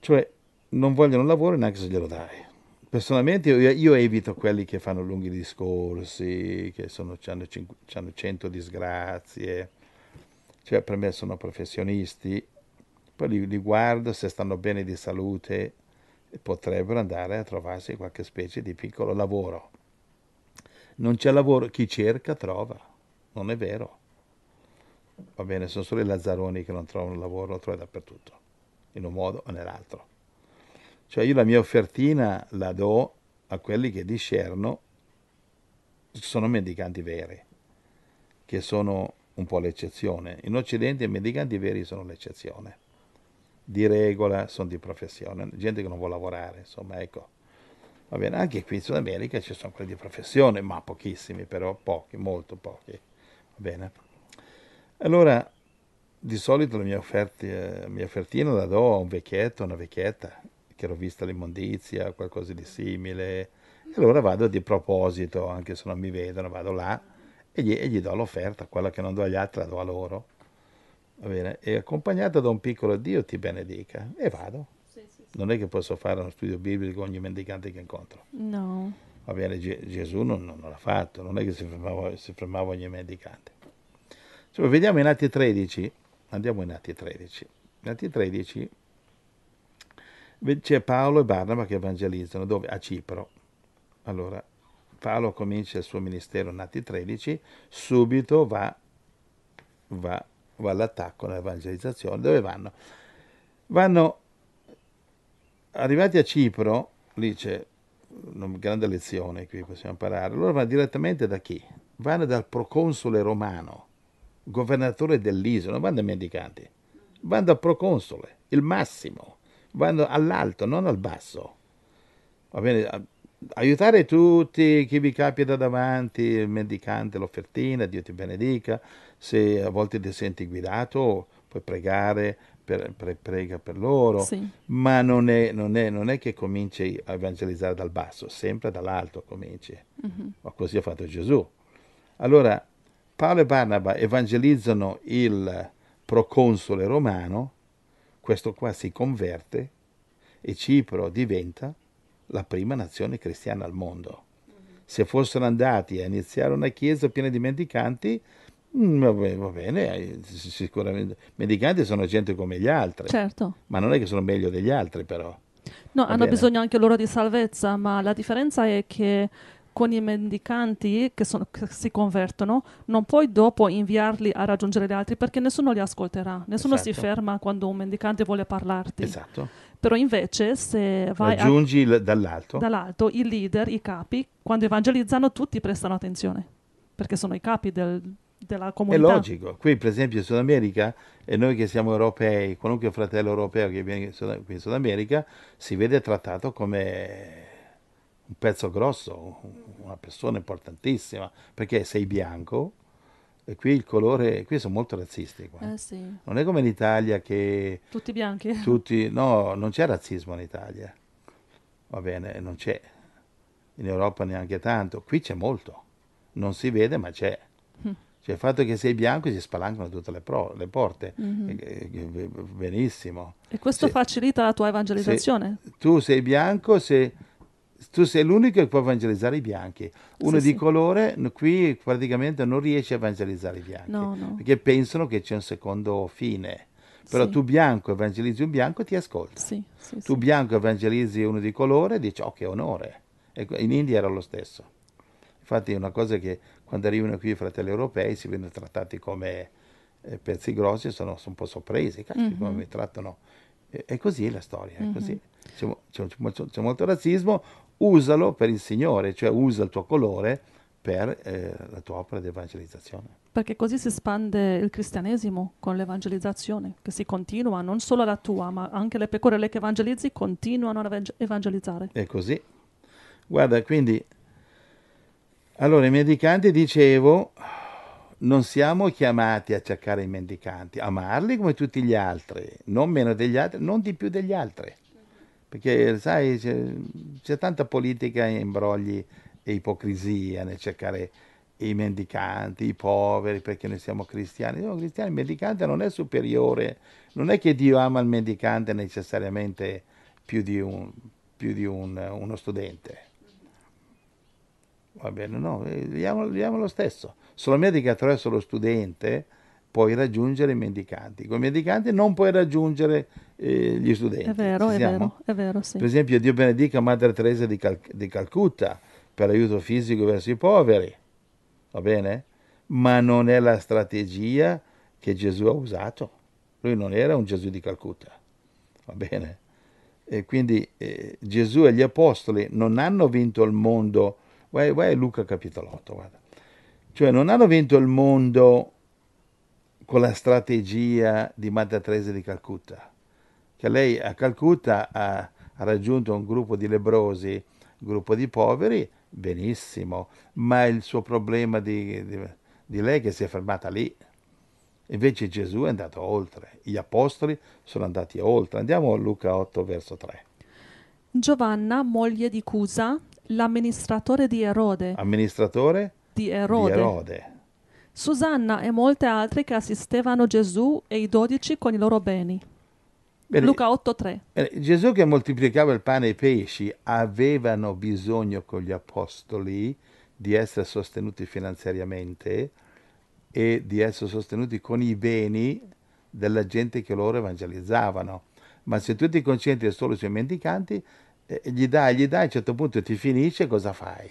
Cioè, non vogliono lavoro neanche se glielo dai. Personalmente io, io evito quelli che fanno lunghi discorsi, che sono, hanno, hanno 100 disgrazie, cioè per me sono professionisti, poi li, li guardo se stanno bene di salute, potrebbero andare a trovarsi qualche specie di piccolo lavoro. Non c'è lavoro, chi cerca trova, non è vero. Va bene, sono solo i lazzaroni che non trovano lavoro, lo trovano dappertutto, in un modo o nell'altro. Cioè io la mia offertina la do a quelli che discernono, sono mendicanti veri, che sono un po' l'eccezione. In Occidente i mendicanti veri sono l'eccezione di regola sono di professione, gente che non vuole lavorare, insomma, ecco. Va bene, anche qui in Sud America ci sono quelli di professione, ma pochissimi, però pochi, molto pochi. Va bene. Allora, di solito la mia, offerte, la mia offertina la do a un vecchietto, una vecchietta, che l'ho vista l'immondizia, qualcosa di simile. E allora vado di proposito, anche se non mi vedono, vado là e gli, e gli do l'offerta, quella che non do agli altri la do a loro va bene, e accompagnato da un piccolo Dio ti benedica. E vado. Sì, sì, sì. Non è che posso fare uno studio biblico ogni mendicante che incontro. No. Va bene, G- Gesù non, non, l'ha fatto, non è che si fermava, si fermava ogni mendicante. Cioè, vediamo in Atti 13, andiamo in Atti 13. In Atti 13 c'è Paolo e Barnaba che evangelizzano dove? a Cipro. Allora, Paolo comincia il suo ministero in Atti 13, subito va, va va all'attacco, nell'evangelizzazione, dove vanno? Vanno, arrivati a Cipro, lì c'è una grande lezione qui possiamo imparare, loro vanno direttamente da chi? Vanno dal proconsole romano, governatore dell'isola, non vanno dai mendicanti, vanno dal proconsole, il massimo, vanno all'alto, non al basso. Va bene? Aiutare tutti, chi vi capita davanti, il mendicante, l'offertina, Dio ti benedica, se a volte ti senti guidato puoi pregare, per, pre, prega per loro, sì. ma non è, non, è, non è, che cominci a evangelizzare dal basso, sempre dall'alto cominci, mm-hmm. ma così ha fatto Gesù. Allora Paolo e Barnaba evangelizzano il proconsole romano, questo qua si converte e Cipro diventa la prima nazione cristiana al mondo. Mhm. Se fossero andati a iniziare una chiesa piena di mendicanti, Mm, va bene, va bene, sicuramente. Mendicanti sono gente come gli altri. Certo. Ma non è che sono meglio degli altri, però. No, va hanno bene? bisogno anche loro di salvezza, ma la differenza è che con i mendicanti che, sono, che, si convertono, non puoi dopo inviarli a raggiungere gli altri perché nessuno li ascolterà, nessuno esatto. si ferma quando un mendicante vuole parlarti. Esatto. Però invece se vai Raggiungi a, dall'alto. dall'alto, i leader, i capi, quando evangelizzano tutti prestano attenzione, perché sono i capi del, della comunità. È logico, qui per esempio in Sud America, e noi che siamo europei, qualunque fratello europeo che viene qui in Sud America, si vede trattato come un pezzo grosso, una persona importantissima, perché sei bianco, e qui il colore, qui sono molto razzisti. Qua. Eh sì. Non è come in Italia che... Tutti bianchi? Tutti, no, non c'è razzismo in Italia, va bene, non c'è, in Europa neanche tanto, qui c'è molto, non si vede ma c'è. Hm. Cioè il fatto che sei bianco si spalancano tutte le, pro, le porte, mm-hmm. benissimo. E questo se, facilita la tua evangelizzazione? tu sei bianco, se, tu sei l'unico che può evangelizzare i bianchi. Uno sì, di sì. colore qui praticamente non riesce a evangelizzare i bianchi, no, no. perché pensano che c'è un secondo fine. Però sì. tu bianco evangelizzi un bianco ti ascolta. tu bianco evangelizzi uno di colore e dici oh che onore. E in India era lo stesso. Infatti è una cosa che quando arrivano qui i fratelli europei si vengono trattati come eh, pezzi grossi e sono, sono, un po' sorpresi, caspita, mm-hmm. come mi trattano. E, è così la storia, mm-hmm. così. C'è, c'è, c'è, molto razzismo, usalo per il Signore, cioè usa il tuo colore per eh, la tua opera di evangelizzazione. Perché così si espande il cristianesimo con l'evangelizzazione, che si continua, non solo la tua, ma anche le pecore che evangelizzi continuano ad evangelizzare. È così. Guarda, quindi allora, i mendicanti, dicevo, non siamo chiamati a cercare i mendicanti, amarli come tutti gli altri, non meno degli altri, non di più degli altri. Perché, sai, c'è, c'è tanta politica e imbrogli e ipocrisia nel cercare i mendicanti, i poveri, perché noi siamo cristiani. Siamo cristiani, il mendicante non è superiore, non è che Dio ama il mendicante necessariamente più di, un, più di un, uno studente. Va bene, no, vediamo, eh, vediamo lo stesso. Solamente che attraverso lo studente puoi raggiungere i mendicanti. Con i mendicanti non puoi raggiungere eh, gli studenti. È vero, è vero, è vero, sì. Per esempio, Dio benedica Madre Teresa di, Cal- di Calcutta per aiuto fisico verso i poveri, va bene? Ma non è la strategia che Gesù ha usato. Lui non era un Gesù di Calcutta, va bene? E quindi eh, Gesù e gli apostoli non hanno vinto il mondo vai a Luca capitolo 8, guarda. Cioè non hanno vinto il mondo con la strategia di Madre Teresa di Calcutta, che lei a Calcutta ha, ha raggiunto un gruppo di lebrosi, un gruppo di poveri, benissimo, ma il suo problema di, di, di lei è che si è fermata lì. Invece Gesù è andato oltre, gli apostoli sono andati oltre. Andiamo a Luca 8, verso 3. Giovanna, moglie di Cusa, l'amministratore di Erode. Amministratore? Di Erode. Di Erode. Susanna e molte altre che assistevano Gesù e i dodici con i loro beni. Bene, Luca 8:3. Gesù che moltiplicava il pane e i pesci avevano bisogno con gli apostoli di essere sostenuti finanziariamente e di essere sostenuti con i beni della gente che loro evangelizzavano. Ma se tu ti concentri solo sui mendicanti, gli dai, gli dai, a un certo punto ti finisce, cosa fai?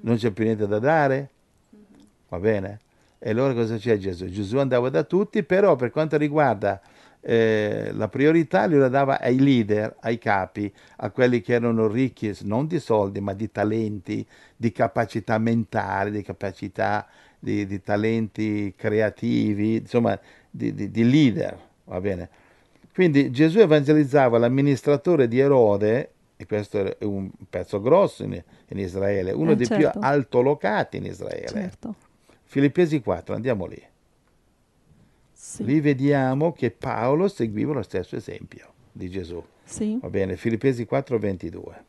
Non c'è più niente da dare? Mm-hmm. Va bene? E allora cosa c'è Gesù? Gesù andava da tutti, però per quanto riguarda eh, la priorità lui la dava ai leader, ai capi, a quelli che erano ricchi non di soldi, ma di talenti, di capacità mentale, di capacità di, di talenti creativi, insomma, di, di, di leader, va bene? Quindi Gesù evangelizzava l'amministratore di Erode e questo è un pezzo grosso in, in Israele, uno eh, dei certo. più altolocati in Israele. Certo. Filippesi 4, andiamo lì. Sì. Lì vediamo che Paolo seguiva lo stesso esempio di Gesù. Sì. Va bene, Filippesi 4, 22.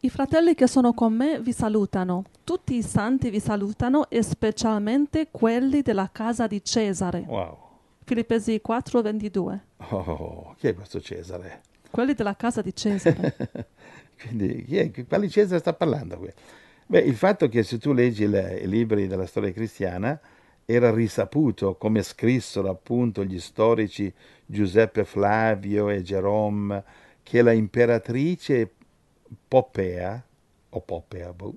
I fratelli che sono con me vi salutano, tutti i santi vi salutano e specialmente quelli della casa di Cesare. Wow. Filippesi 4, 22. Oh, chi è questo Cesare? Quelli della casa di Cesare. Quindi, chi è, quali Cesare sta parlando qui? Beh, il fatto che se tu leggi le, i libri della storia cristiana era risaputo, come scrissero appunto gli storici Giuseppe Flavio e Jerome, che la imperatrice Poppea, o Poppea, boh,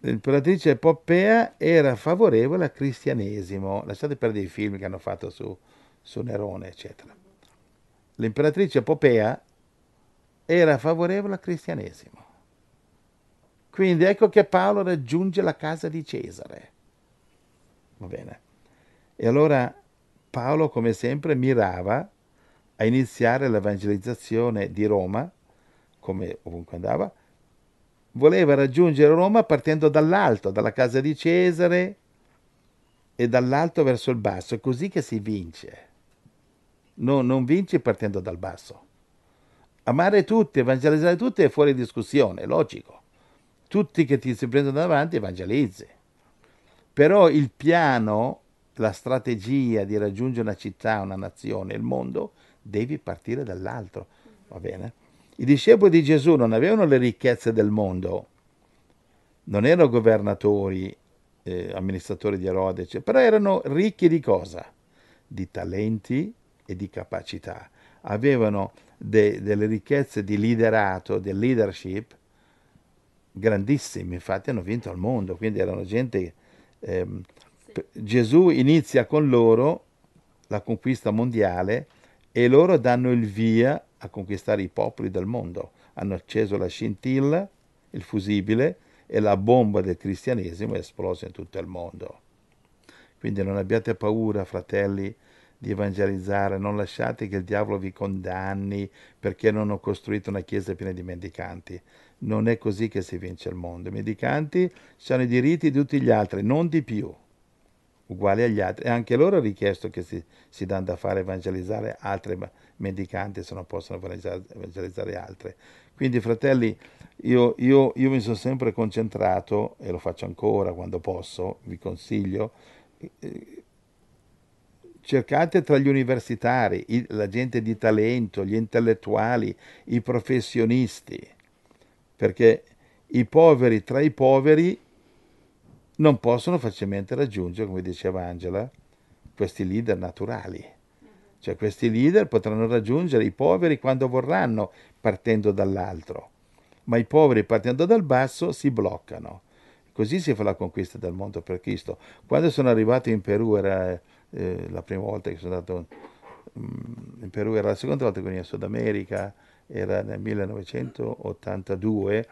l'imperatrice Poppea era favorevole al cristianesimo, lasciate perdere i film che hanno fatto su, su Nerone, eccetera l'imperatrice Popea era favorevole al cristianesimo. Quindi ecco che Paolo raggiunge la casa di Cesare. Va bene. E allora Paolo, come sempre, mirava a iniziare l'evangelizzazione di Roma, come ovunque andava, voleva raggiungere Roma partendo dall'alto, dalla casa di Cesare e dall'alto verso il basso, così che si vince no, non vinci partendo dal basso. Amare tutti, evangelizzare tutti è fuori discussione, è logico. Tutti che ti si prendono davanti evangelizzi. Però il piano, la strategia di raggiungere una città, una nazione, il mondo, devi partire dall'altro. Va bene? I discepoli di Gesù non avevano le ricchezze del mondo, non erano governatori, eh, amministratori di Erode, però erano ricchi di cosa? Di talenti, e di capacità, avevano de, delle ricchezze di liderato, di leadership grandissime, infatti hanno vinto il mondo, quindi erano gente... Ehm, sì. Gesù inizia con loro la conquista mondiale e loro danno il via a conquistare i popoli del mondo. Hanno acceso la scintilla, il fusibile e la bomba del cristianesimo è esplosa in tutto il mondo. Quindi non abbiate paura, fratelli, di evangelizzare, non lasciate che il diavolo vi condanni perché non ho costruito una chiesa piena di mendicanti. Non è così che si vince il mondo. I mendicanti hanno i diritti di tutti gli altri, non di più, uguali agli altri. E anche loro hanno richiesto che si, si danno da fare evangelizzare altri mendicanti se non possono evangelizzare altri. Quindi, fratelli, io, io, io mi sono sempre concentrato, e lo faccio ancora quando posso, vi consiglio, eh, cercate tra gli universitari, i, la gente di talento, gli intellettuali, i professionisti, perché i poveri tra i poveri non possono facilmente raggiungere, come diceva Angela, questi leader naturali. Cioè questi leader potranno raggiungere i poveri quando vorranno, partendo dall'altro, ma i poveri partendo dal basso si bloccano. Così si fa la conquista del mondo per Cristo. Quando sono arrivato in Perù era eh, la prima volta che sono andato mm, in Perù, era la seconda volta che venivo in Sud America, era nel 1982,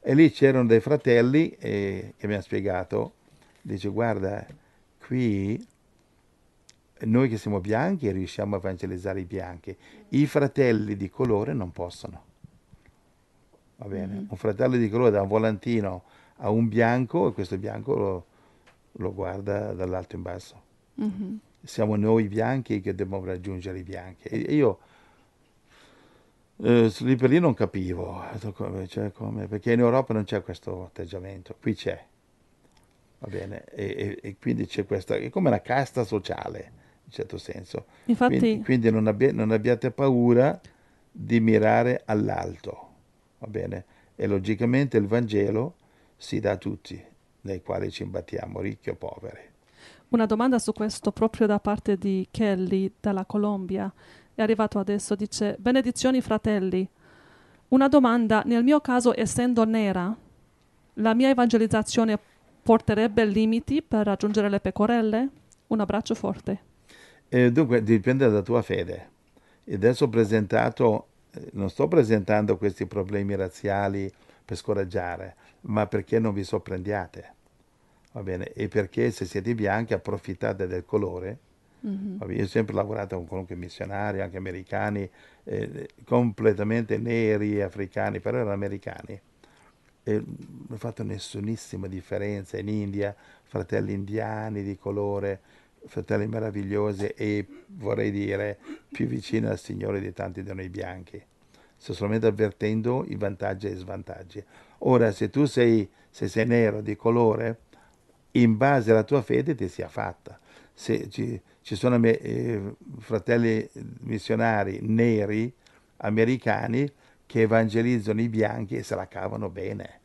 e lì c'erano dei fratelli eh, che mi hanno spiegato, dice guarda, qui noi che siamo bianchi riusciamo a evangelizzare i bianchi, i fratelli di colore non possono. Va bene? Mm-hmm. Un fratello di colore da un volantino a un bianco e questo bianco lo, lo guarda dall'alto in basso. Mm-hmm siamo noi bianchi che dobbiamo raggiungere i bianchi. E io eh, lì per lì non capivo, eh, cioè, come, perché in Europa non c'è questo atteggiamento, qui c'è, va bene, e, e, e quindi c'è questa, è come una casta sociale in certo senso. Infatti, quindi, quindi non, abbi- non, abbiate paura di mirare all'alto, va bene? E logicamente il Vangelo si dà a tutti, nei quali ci imbattiamo, ricchi o poveri. Una domanda su questo proprio da parte di Kelly dalla Colombia. È arrivato adesso, dice Benedizioni fratelli. Una domanda, nel mio caso essendo nera, la mia evangelizzazione porterebbe limiti per raggiungere le pecorelle? Un abbraccio forte. Eh, dunque dipende dalla tua fede. E adesso presentato, eh, non sto presentando questi problemi razziali per scoraggiare, ma perché non vi sorprendiate va bene? E perché se siete bianchi approfittate del colore. Mm-hmm. Io ho sempre lavorato con qualunque missionario, anche americani, eh, completamente neri, africani, però erano americani. E non ho fatto nessunissima differenza in India, fratelli indiani di colore, fratelli meravigliosi e vorrei dire più vicini al Signore di tanti di noi bianchi. Sto solamente avvertendo i vantaggi e i svantaggi. Ora, se tu sei, se sei nero di colore, in base alla tua fede ti sia fatta. Se ci, ci sono me, eh, fratelli missionari neri americani che evangelizzano i bianchi e se la cavano bene.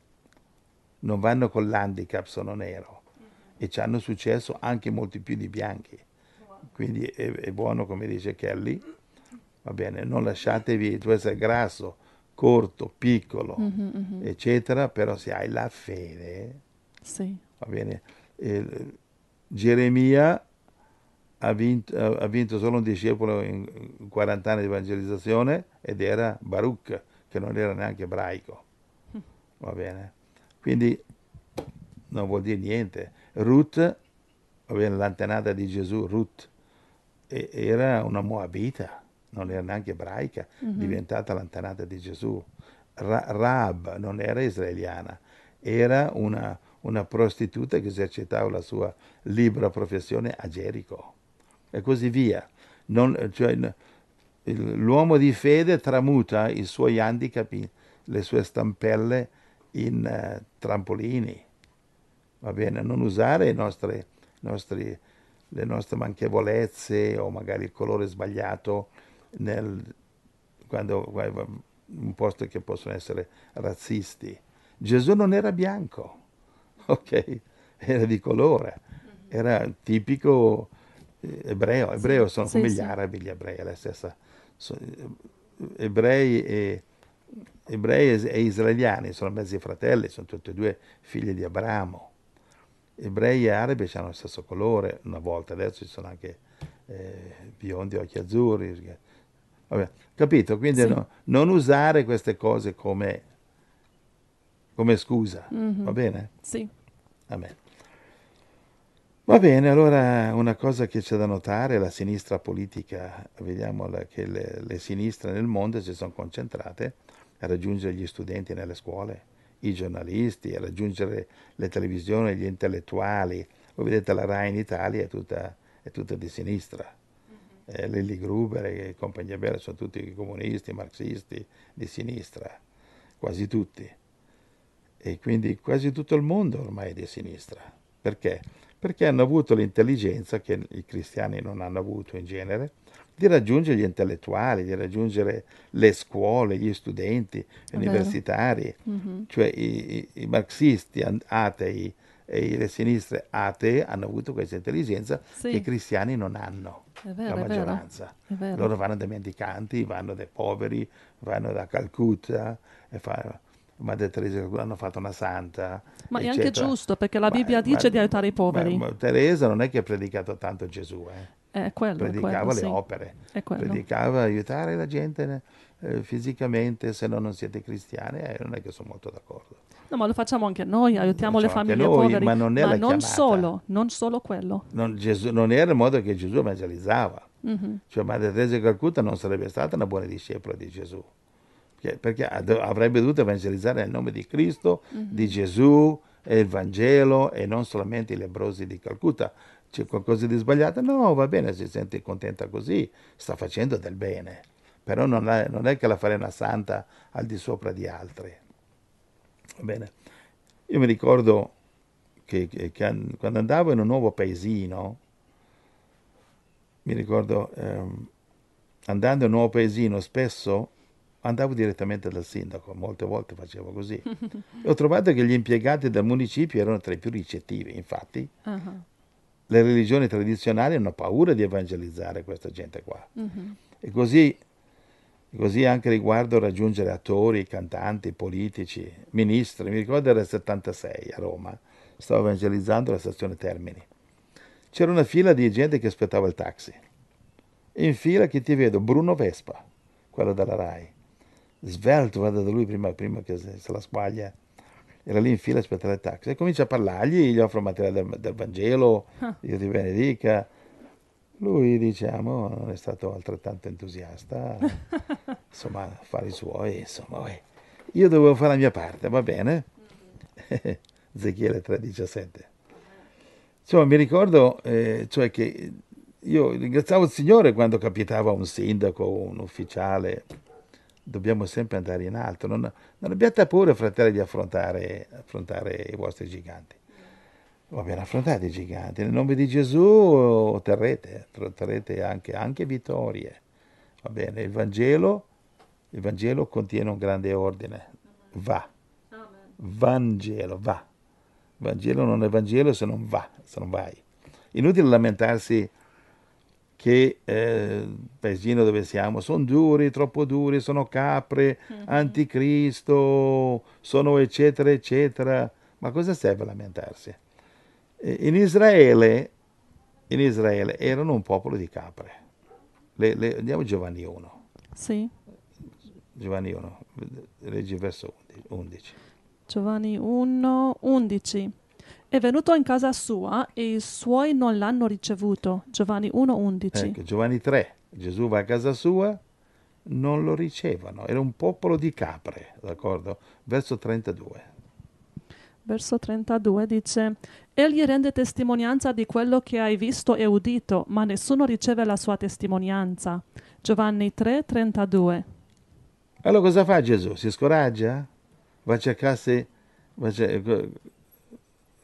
Non vanno con l'handicap, sono nero. E ci hanno successo anche molti più di bianchi. Quindi è, è buono, come dice Kelly, va bene, non lasciatevi, tu essere grasso, corto, piccolo, mm -hmm, mm -hmm. eccetera, però se hai la fede, sì. va bene, eh, Geremia ha vinto, ha vinto, solo un discepolo in 40 anni di evangelizzazione ed era Baruch, che non era neanche ebraico. Hm. Va bene? Quindi non vuol dire niente. Ruth, va bene, l'antenata di Gesù, Ruth, era una moabita, non era neanche ebraica, mm-hmm. diventata l'antenata di Gesù. Ra- Raab non era israeliana, era una una prostituta che esercitava la sua libera professione a Gerico e così via. Non, cioè, l'uomo di fede tramuta i suoi handicap, le sue stampelle in uh, trampolini. Va bene, non usare nostre, nostri, le nostre manchevolezze o magari il colore sbagliato nel, quando vai in un posto che possono essere razzisti. Gesù non era bianco ok? Era di colore, mm-hmm. era tipico eh, ebreo, ebreo sono sì, come sì. gli arabi, gli ebrei, la stessa, eh, ebrei e ebrei e israeliani sono mezzi fratelli, sono tutti e due figli di Abramo. Ebrei e arabi hanno lo stesso colore, una volta adesso ci sono anche eh, biondi, occhi azzurri. Eh, vabbè, capito? Quindi sì. no, non usare queste cose come, come scusa, mm-hmm. va bene? Sì. Vabbè. Va bene, allora una cosa che c'è da notare, la sinistra politica, vediamo che le, le sinistre nel mondo si sono concentrate a raggiungere gli studenti nelle scuole, i giornalisti, a raggiungere le televisioni, gli intellettuali. Voi vedete la RAI in Italia è tutta, è tutta di sinistra. mm Eh, Lilli Gruber e compagnia bella sono tutti comunisti, marxisti, di sinistra, quasi tutti e quindi quasi tutto il mondo ormai è di sinistra. Perché? Perché hanno avuto l'intelligenza, che i cristiani non hanno avuto in genere, di raggiungere gli intellettuali, di raggiungere le scuole, gli studenti gli universitari, mm-hmm. cioè i, i, i marxisti atei e le sinistre atee hanno avuto questa intelligenza sì. che i cristiani non hanno, vero, la maggioranza. Loro vanno dai mendicanti, vanno dai poveri, vanno da Calcutta e fanno Madre Teresa hanno fatto una santa. Ma eccetera. è anche giusto perché la Bibbia ma, dice ma, di aiutare i poveri. Ma, Teresa non è che ha predicato tanto Gesù, eh. È quello, predicava è quello, le sì. opere, predicava aiutare la gente eh, fisicamente se no non siete cristiani, eh, non è che sono molto d'accordo. No, ma lo facciamo anche noi, aiutiamo le famiglie noi, poveri, ma non, è ma non solo, non solo quello. Non, Gesù, non, era il modo che Gesù evangelizzava. Mm-hmm. Cioè Madre Teresa di Calcutta non sarebbe stata una buona discepola di Gesù perché avrebbe dovuto evangelizzare nel nome di Cristo, mm-hmm. di Gesù e il Vangelo e non solamente i lebrosi di Calcutta. C'è qualcosa di sbagliato? No, va bene, si sente contenta così, sta facendo del bene, però non è, non è che la farei una santa al di sopra di altri. Va bene. Io mi ricordo che, che, che quando andavo in un nuovo paesino, mi ricordo ehm, andando in un nuovo paesino spesso andavo direttamente dal sindaco, molte volte facevo così. e ho trovato che gli impiegati del municipio erano tra i più ricettivi, infatti uh-huh. le religioni tradizionali hanno paura di evangelizzare questa gente qua. Uh-huh. E così, così, anche riguardo raggiungere attori, cantanti, politici, ministri. Mi ricordo era il 76 a Roma, stavo evangelizzando la stazione Termini. C'era una fila di gente che aspettava il taxi. In fila chi ti vedo? Bruno Vespa, quello della RAI svelto, guarda da lui prima, prima che se la squaglia, era lì in fila a aspettare il taxi e comincia a parlargli, gli offro materiale del, del Vangelo, ah. Dio ti benedica. Lui, diciamo, non è stato altrettanto entusiasta, insomma, a i suoi, insomma, io dovevo fare la mia parte, va bene? Mm-hmm. Ezechiele 3,17. Insomma, mi ricordo, eh, cioè che io ringraziavo il Signore quando capitava un sindaco, un ufficiale, dobbiamo sempre andare in alto. Non, non abbiate paura, fratelli, di affrontare, affrontare i vostri giganti. Va bene, affrontate i giganti. Nel nome di Gesù otterrete, otterrete anche, anche vittorie. Va bene, il Vangelo, il Vangelo contiene un grande ordine. Va. Vangelo, va. Vangelo non è Vangelo se non va, se non vai. Inutile lamentarsi che eh, paesino dove siamo sono duri, troppo duri, sono capre, mm-hmm. anticristo, sono eccetera eccetera. Ma cosa serve lamentarsi? In Israele, in Israele erano un popolo di capre. Le, le, andiamo a Giovanni 1. Sì. Giovanni 1, leggi verso 11. Giovanni 1, 11. È venuto in casa sua e i suoi non l'hanno ricevuto. Giovanni 1:11. Ecco, Giovanni 3. Gesù va a casa sua, non lo ricevono. Era un popolo di capre, d'accordo? Verso 32. Verso 32 dice, Egli rende testimonianza di quello che hai visto e udito, ma nessuno riceve la sua testimonianza. Giovanni 3, 32. Allora cosa fa Gesù? Si scoraggia? Va a cercarsi... Va a cercarsi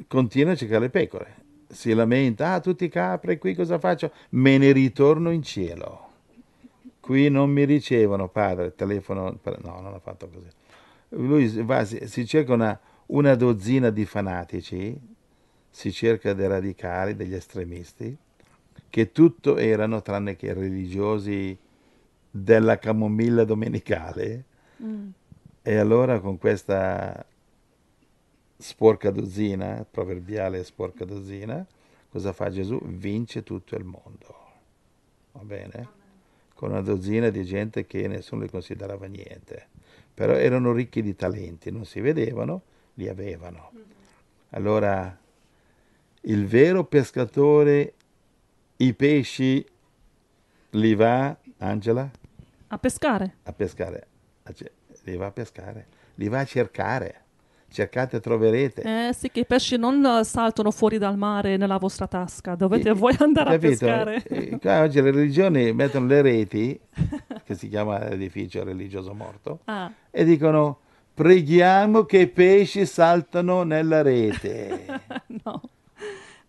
continua a cercare le pecore. Si lamenta, ah, tutti i capri, qui cosa faccio? Me ne ritorno in cielo. Qui non mi ricevono, padre, telefono, no, non ho fatto così. Lui va, si, si cerca una, una dozzina di fanatici, si cerca dei radicali, degli estremisti, che tutto erano tranne che religiosi della camomilla domenicale. Mm. E allora con questa sporca dozzina, eh, proverbiale sporca dozzina, cosa fa Gesù? Vince tutto il mondo, va bene? Con una dozzina di gente che nessuno li considerava niente, però erano ricchi di talenti, non si vedevano, li avevano. Allora, il vero pescatore, i pesci li va, Angela? A pescare. A pescare, li va a pescare, li va a cercare cercate troverete. Eh sì, che i pesci non eh, saltano fuori dal mare nella vostra tasca, dovete e, voi andare capito? a pescare. E eh, qua oggi le religioni mettono le reti, che si chiama edificio religioso morto, ah. e dicono preghiamo che i pesci saltano nella rete. no.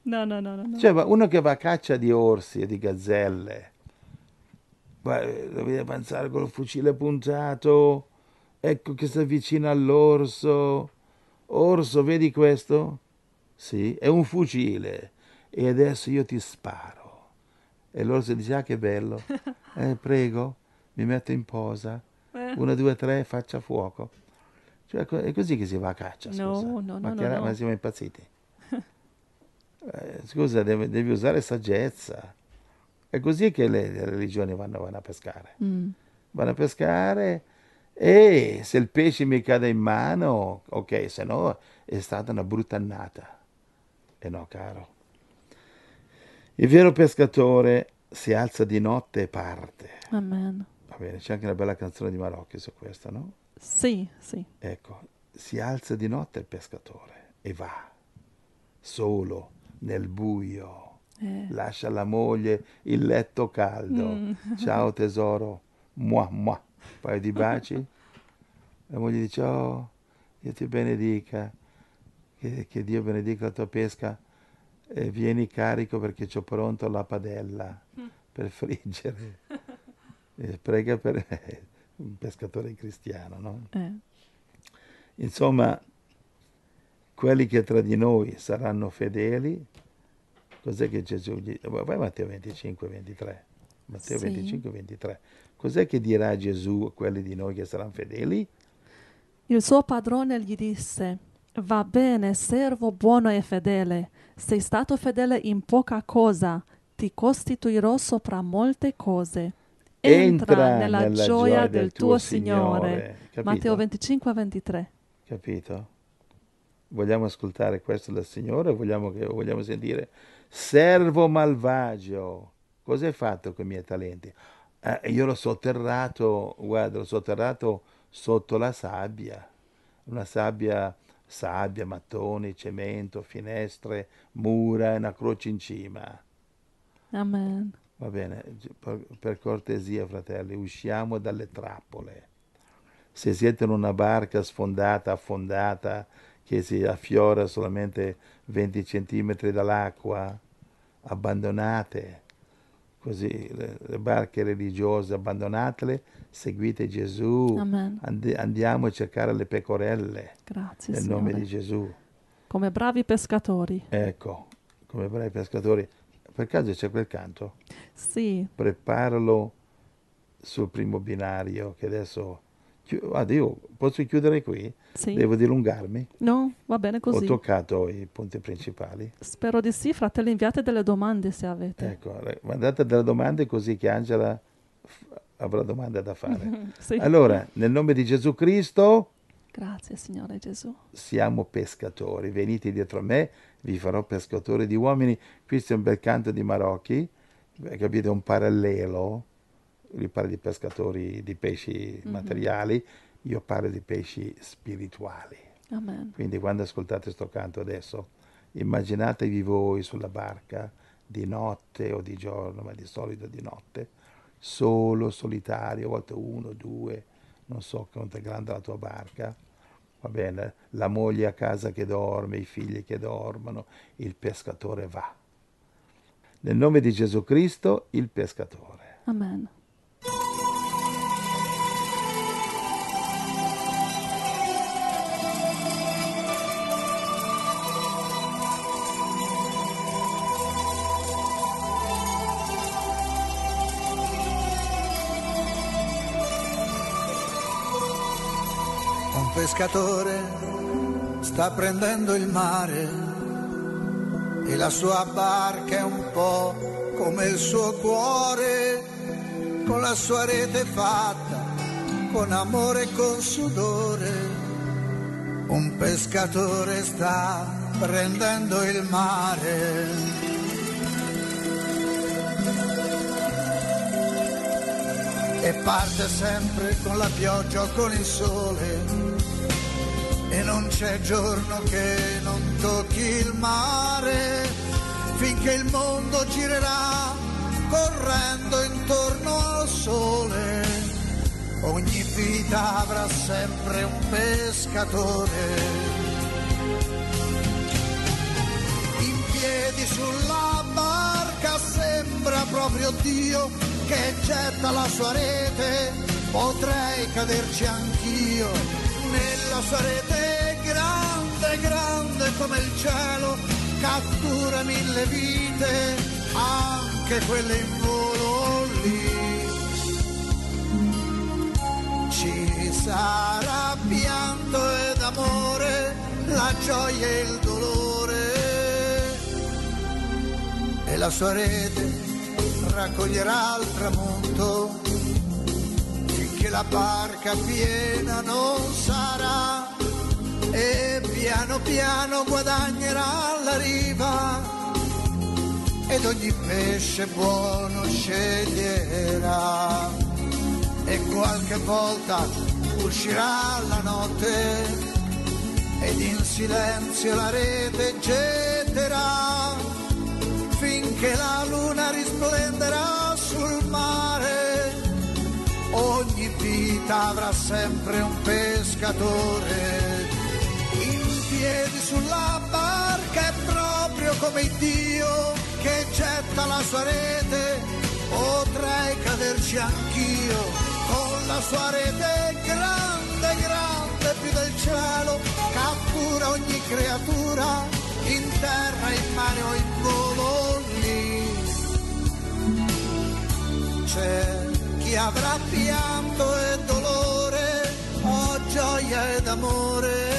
No, no, no, no. Cioè, uno che va a caccia di orsi e di gazzelle, dovete avanzare col fucile puntato, ecco che si avvicina all'orso Orso, vedi questo? Sì, è un fucile e adesso io ti sparo. E l'orso dice, ah che bello, eh, prego, mi metto in posa, eh. Una, due, tre, faccia fuoco. Cioè, è così che si va a caccia, scusa. No, no, ma, no, no. ma siamo impazziti. Eh, scusa, devi, devi, usare saggezza. È così che le, le religioni vanno, vanno, a pescare. Mm. Vanno a pescare e se il pesce mi cade in mano, ok, se no è stata una brutta annata. E no, caro. Il vero pescatore si alza di notte e parte. Amen. Va bene, c'è anche una bella canzone di Marocchio su questa, no? Sì, sì. Ecco, si alza di notte il pescatore e va, solo, nel buio. Eh. Lascia la moglie, il letto caldo. Mm. Ciao tesoro. Mua, mua un paio di baci. La moglie dice, oh, Dio ti benedica, che, che Dio benedica la tua pesca e vieni carico perché ho pronto la padella per friggere. E prega per me, un pescatore cristiano, no? Eh. Insomma, quelli che tra di noi saranno fedeli, cos'è che Gesù dice? Vai Matteo 25, 23. Matteo sì. 25, 23. Cos'è che dirà Gesù a quelli di noi che saranno fedeli? Il suo padrone gli disse, va bene, servo buono e fedele, sei stato fedele in poca cosa, ti costituirò sopra molte cose. Entra, Entra nella, nella, gioia, gioia del, del, tuo Signore. Signore. Matteo 25, 23. Capito? Vogliamo ascoltare questo dal Signore o vogliamo, vogliamo sentire, servo malvagio, cosa hai fatto con i miei talenti? Eh, io lo sotterrato, guarda, l'ho sotterrato sotto la sabbia, una sabbia, sabbia, mattoni, cemento, finestre, mura e una croce in cima. Amen. Va bene, per, per cortesia, fratelli, usciamo dalle trappole. Se siete in una barca sfondata, affondata, che si affiora solamente 20 centimetri dall'acqua, abbandonate Così le, le barche religiose abbandonatele, seguite Gesù, and, andiamo a cercare le pecorelle Grazie, nel Signore. nome di Gesù. Come bravi pescatori. Ecco, come bravi pescatori. Per caso c'è quel canto? Sì. Preparalo sul primo binario che adesso guarda, io posso chiudere qui? Sì. Devo dilungarmi? No, va bene così. Ho toccato i punti principali. Spero di sì, fratelli, inviate delle domande se avete. Ecco, mandate delle domande così che Angela avrà domande da fare. sì. Allora, nel nome di Gesù Cristo... Grazie Signore Gesù. Siamo pescatori, venite dietro a me, vi farò pescatori di uomini. Qui c'è un bel canto di Marocchi, capite, un parallelo lui parla di pescatori di pesci mm-hmm. materiali, io parlo di pesci spirituali. Amen. Quindi quando ascoltate questo canto adesso, immaginatevi voi sulla barca di notte o di giorno, ma di solito di notte, solo, solitario, a volte uno, due, non so quanto è grande la tua barca, va bene, la moglie a casa che dorme, i figli che dormono, il pescatore va. Nel nome di Gesù Cristo, il pescatore. Amen. pescatore sta prendendo il mare e la sua barca è un po' come il suo cuore, con la sua rete fatta, con amore e con sudore. Un pescatore sta prendendo il mare. E parte sempre con la pioggia o con il sole non c'è giorno che non tocchi il mare, finché il mondo girerà correndo intorno al sole. Ogni vita avrà sempre un pescatore. In piedi sulla barca sembra proprio Dio che getta la sua rete, potrei caderci anch'io nella sua rete è grande come il cielo, cattura mille vite, anche quelle in volo lì. Ci sarà pianto ed amore, la gioia e il dolore. E la sua rete raccoglierà il tramonto, finché la barca piena non sarà e piano piano guadagnerà la riva ed ogni pesce buono sceglierà e qualche volta uscirà la notte ed in silenzio la rete getterà finché la luna risplenderà sul mare ogni vita avrà sempre un pescatore siedi sulla barca è proprio come Dio che getta la sua rete, potrei caderci anch'io con la sua rete grande, grande più del cielo, cattura ogni creatura in terra, in mare o in volo lì. C'è chi avrà pianto e dolore o gioia ed amore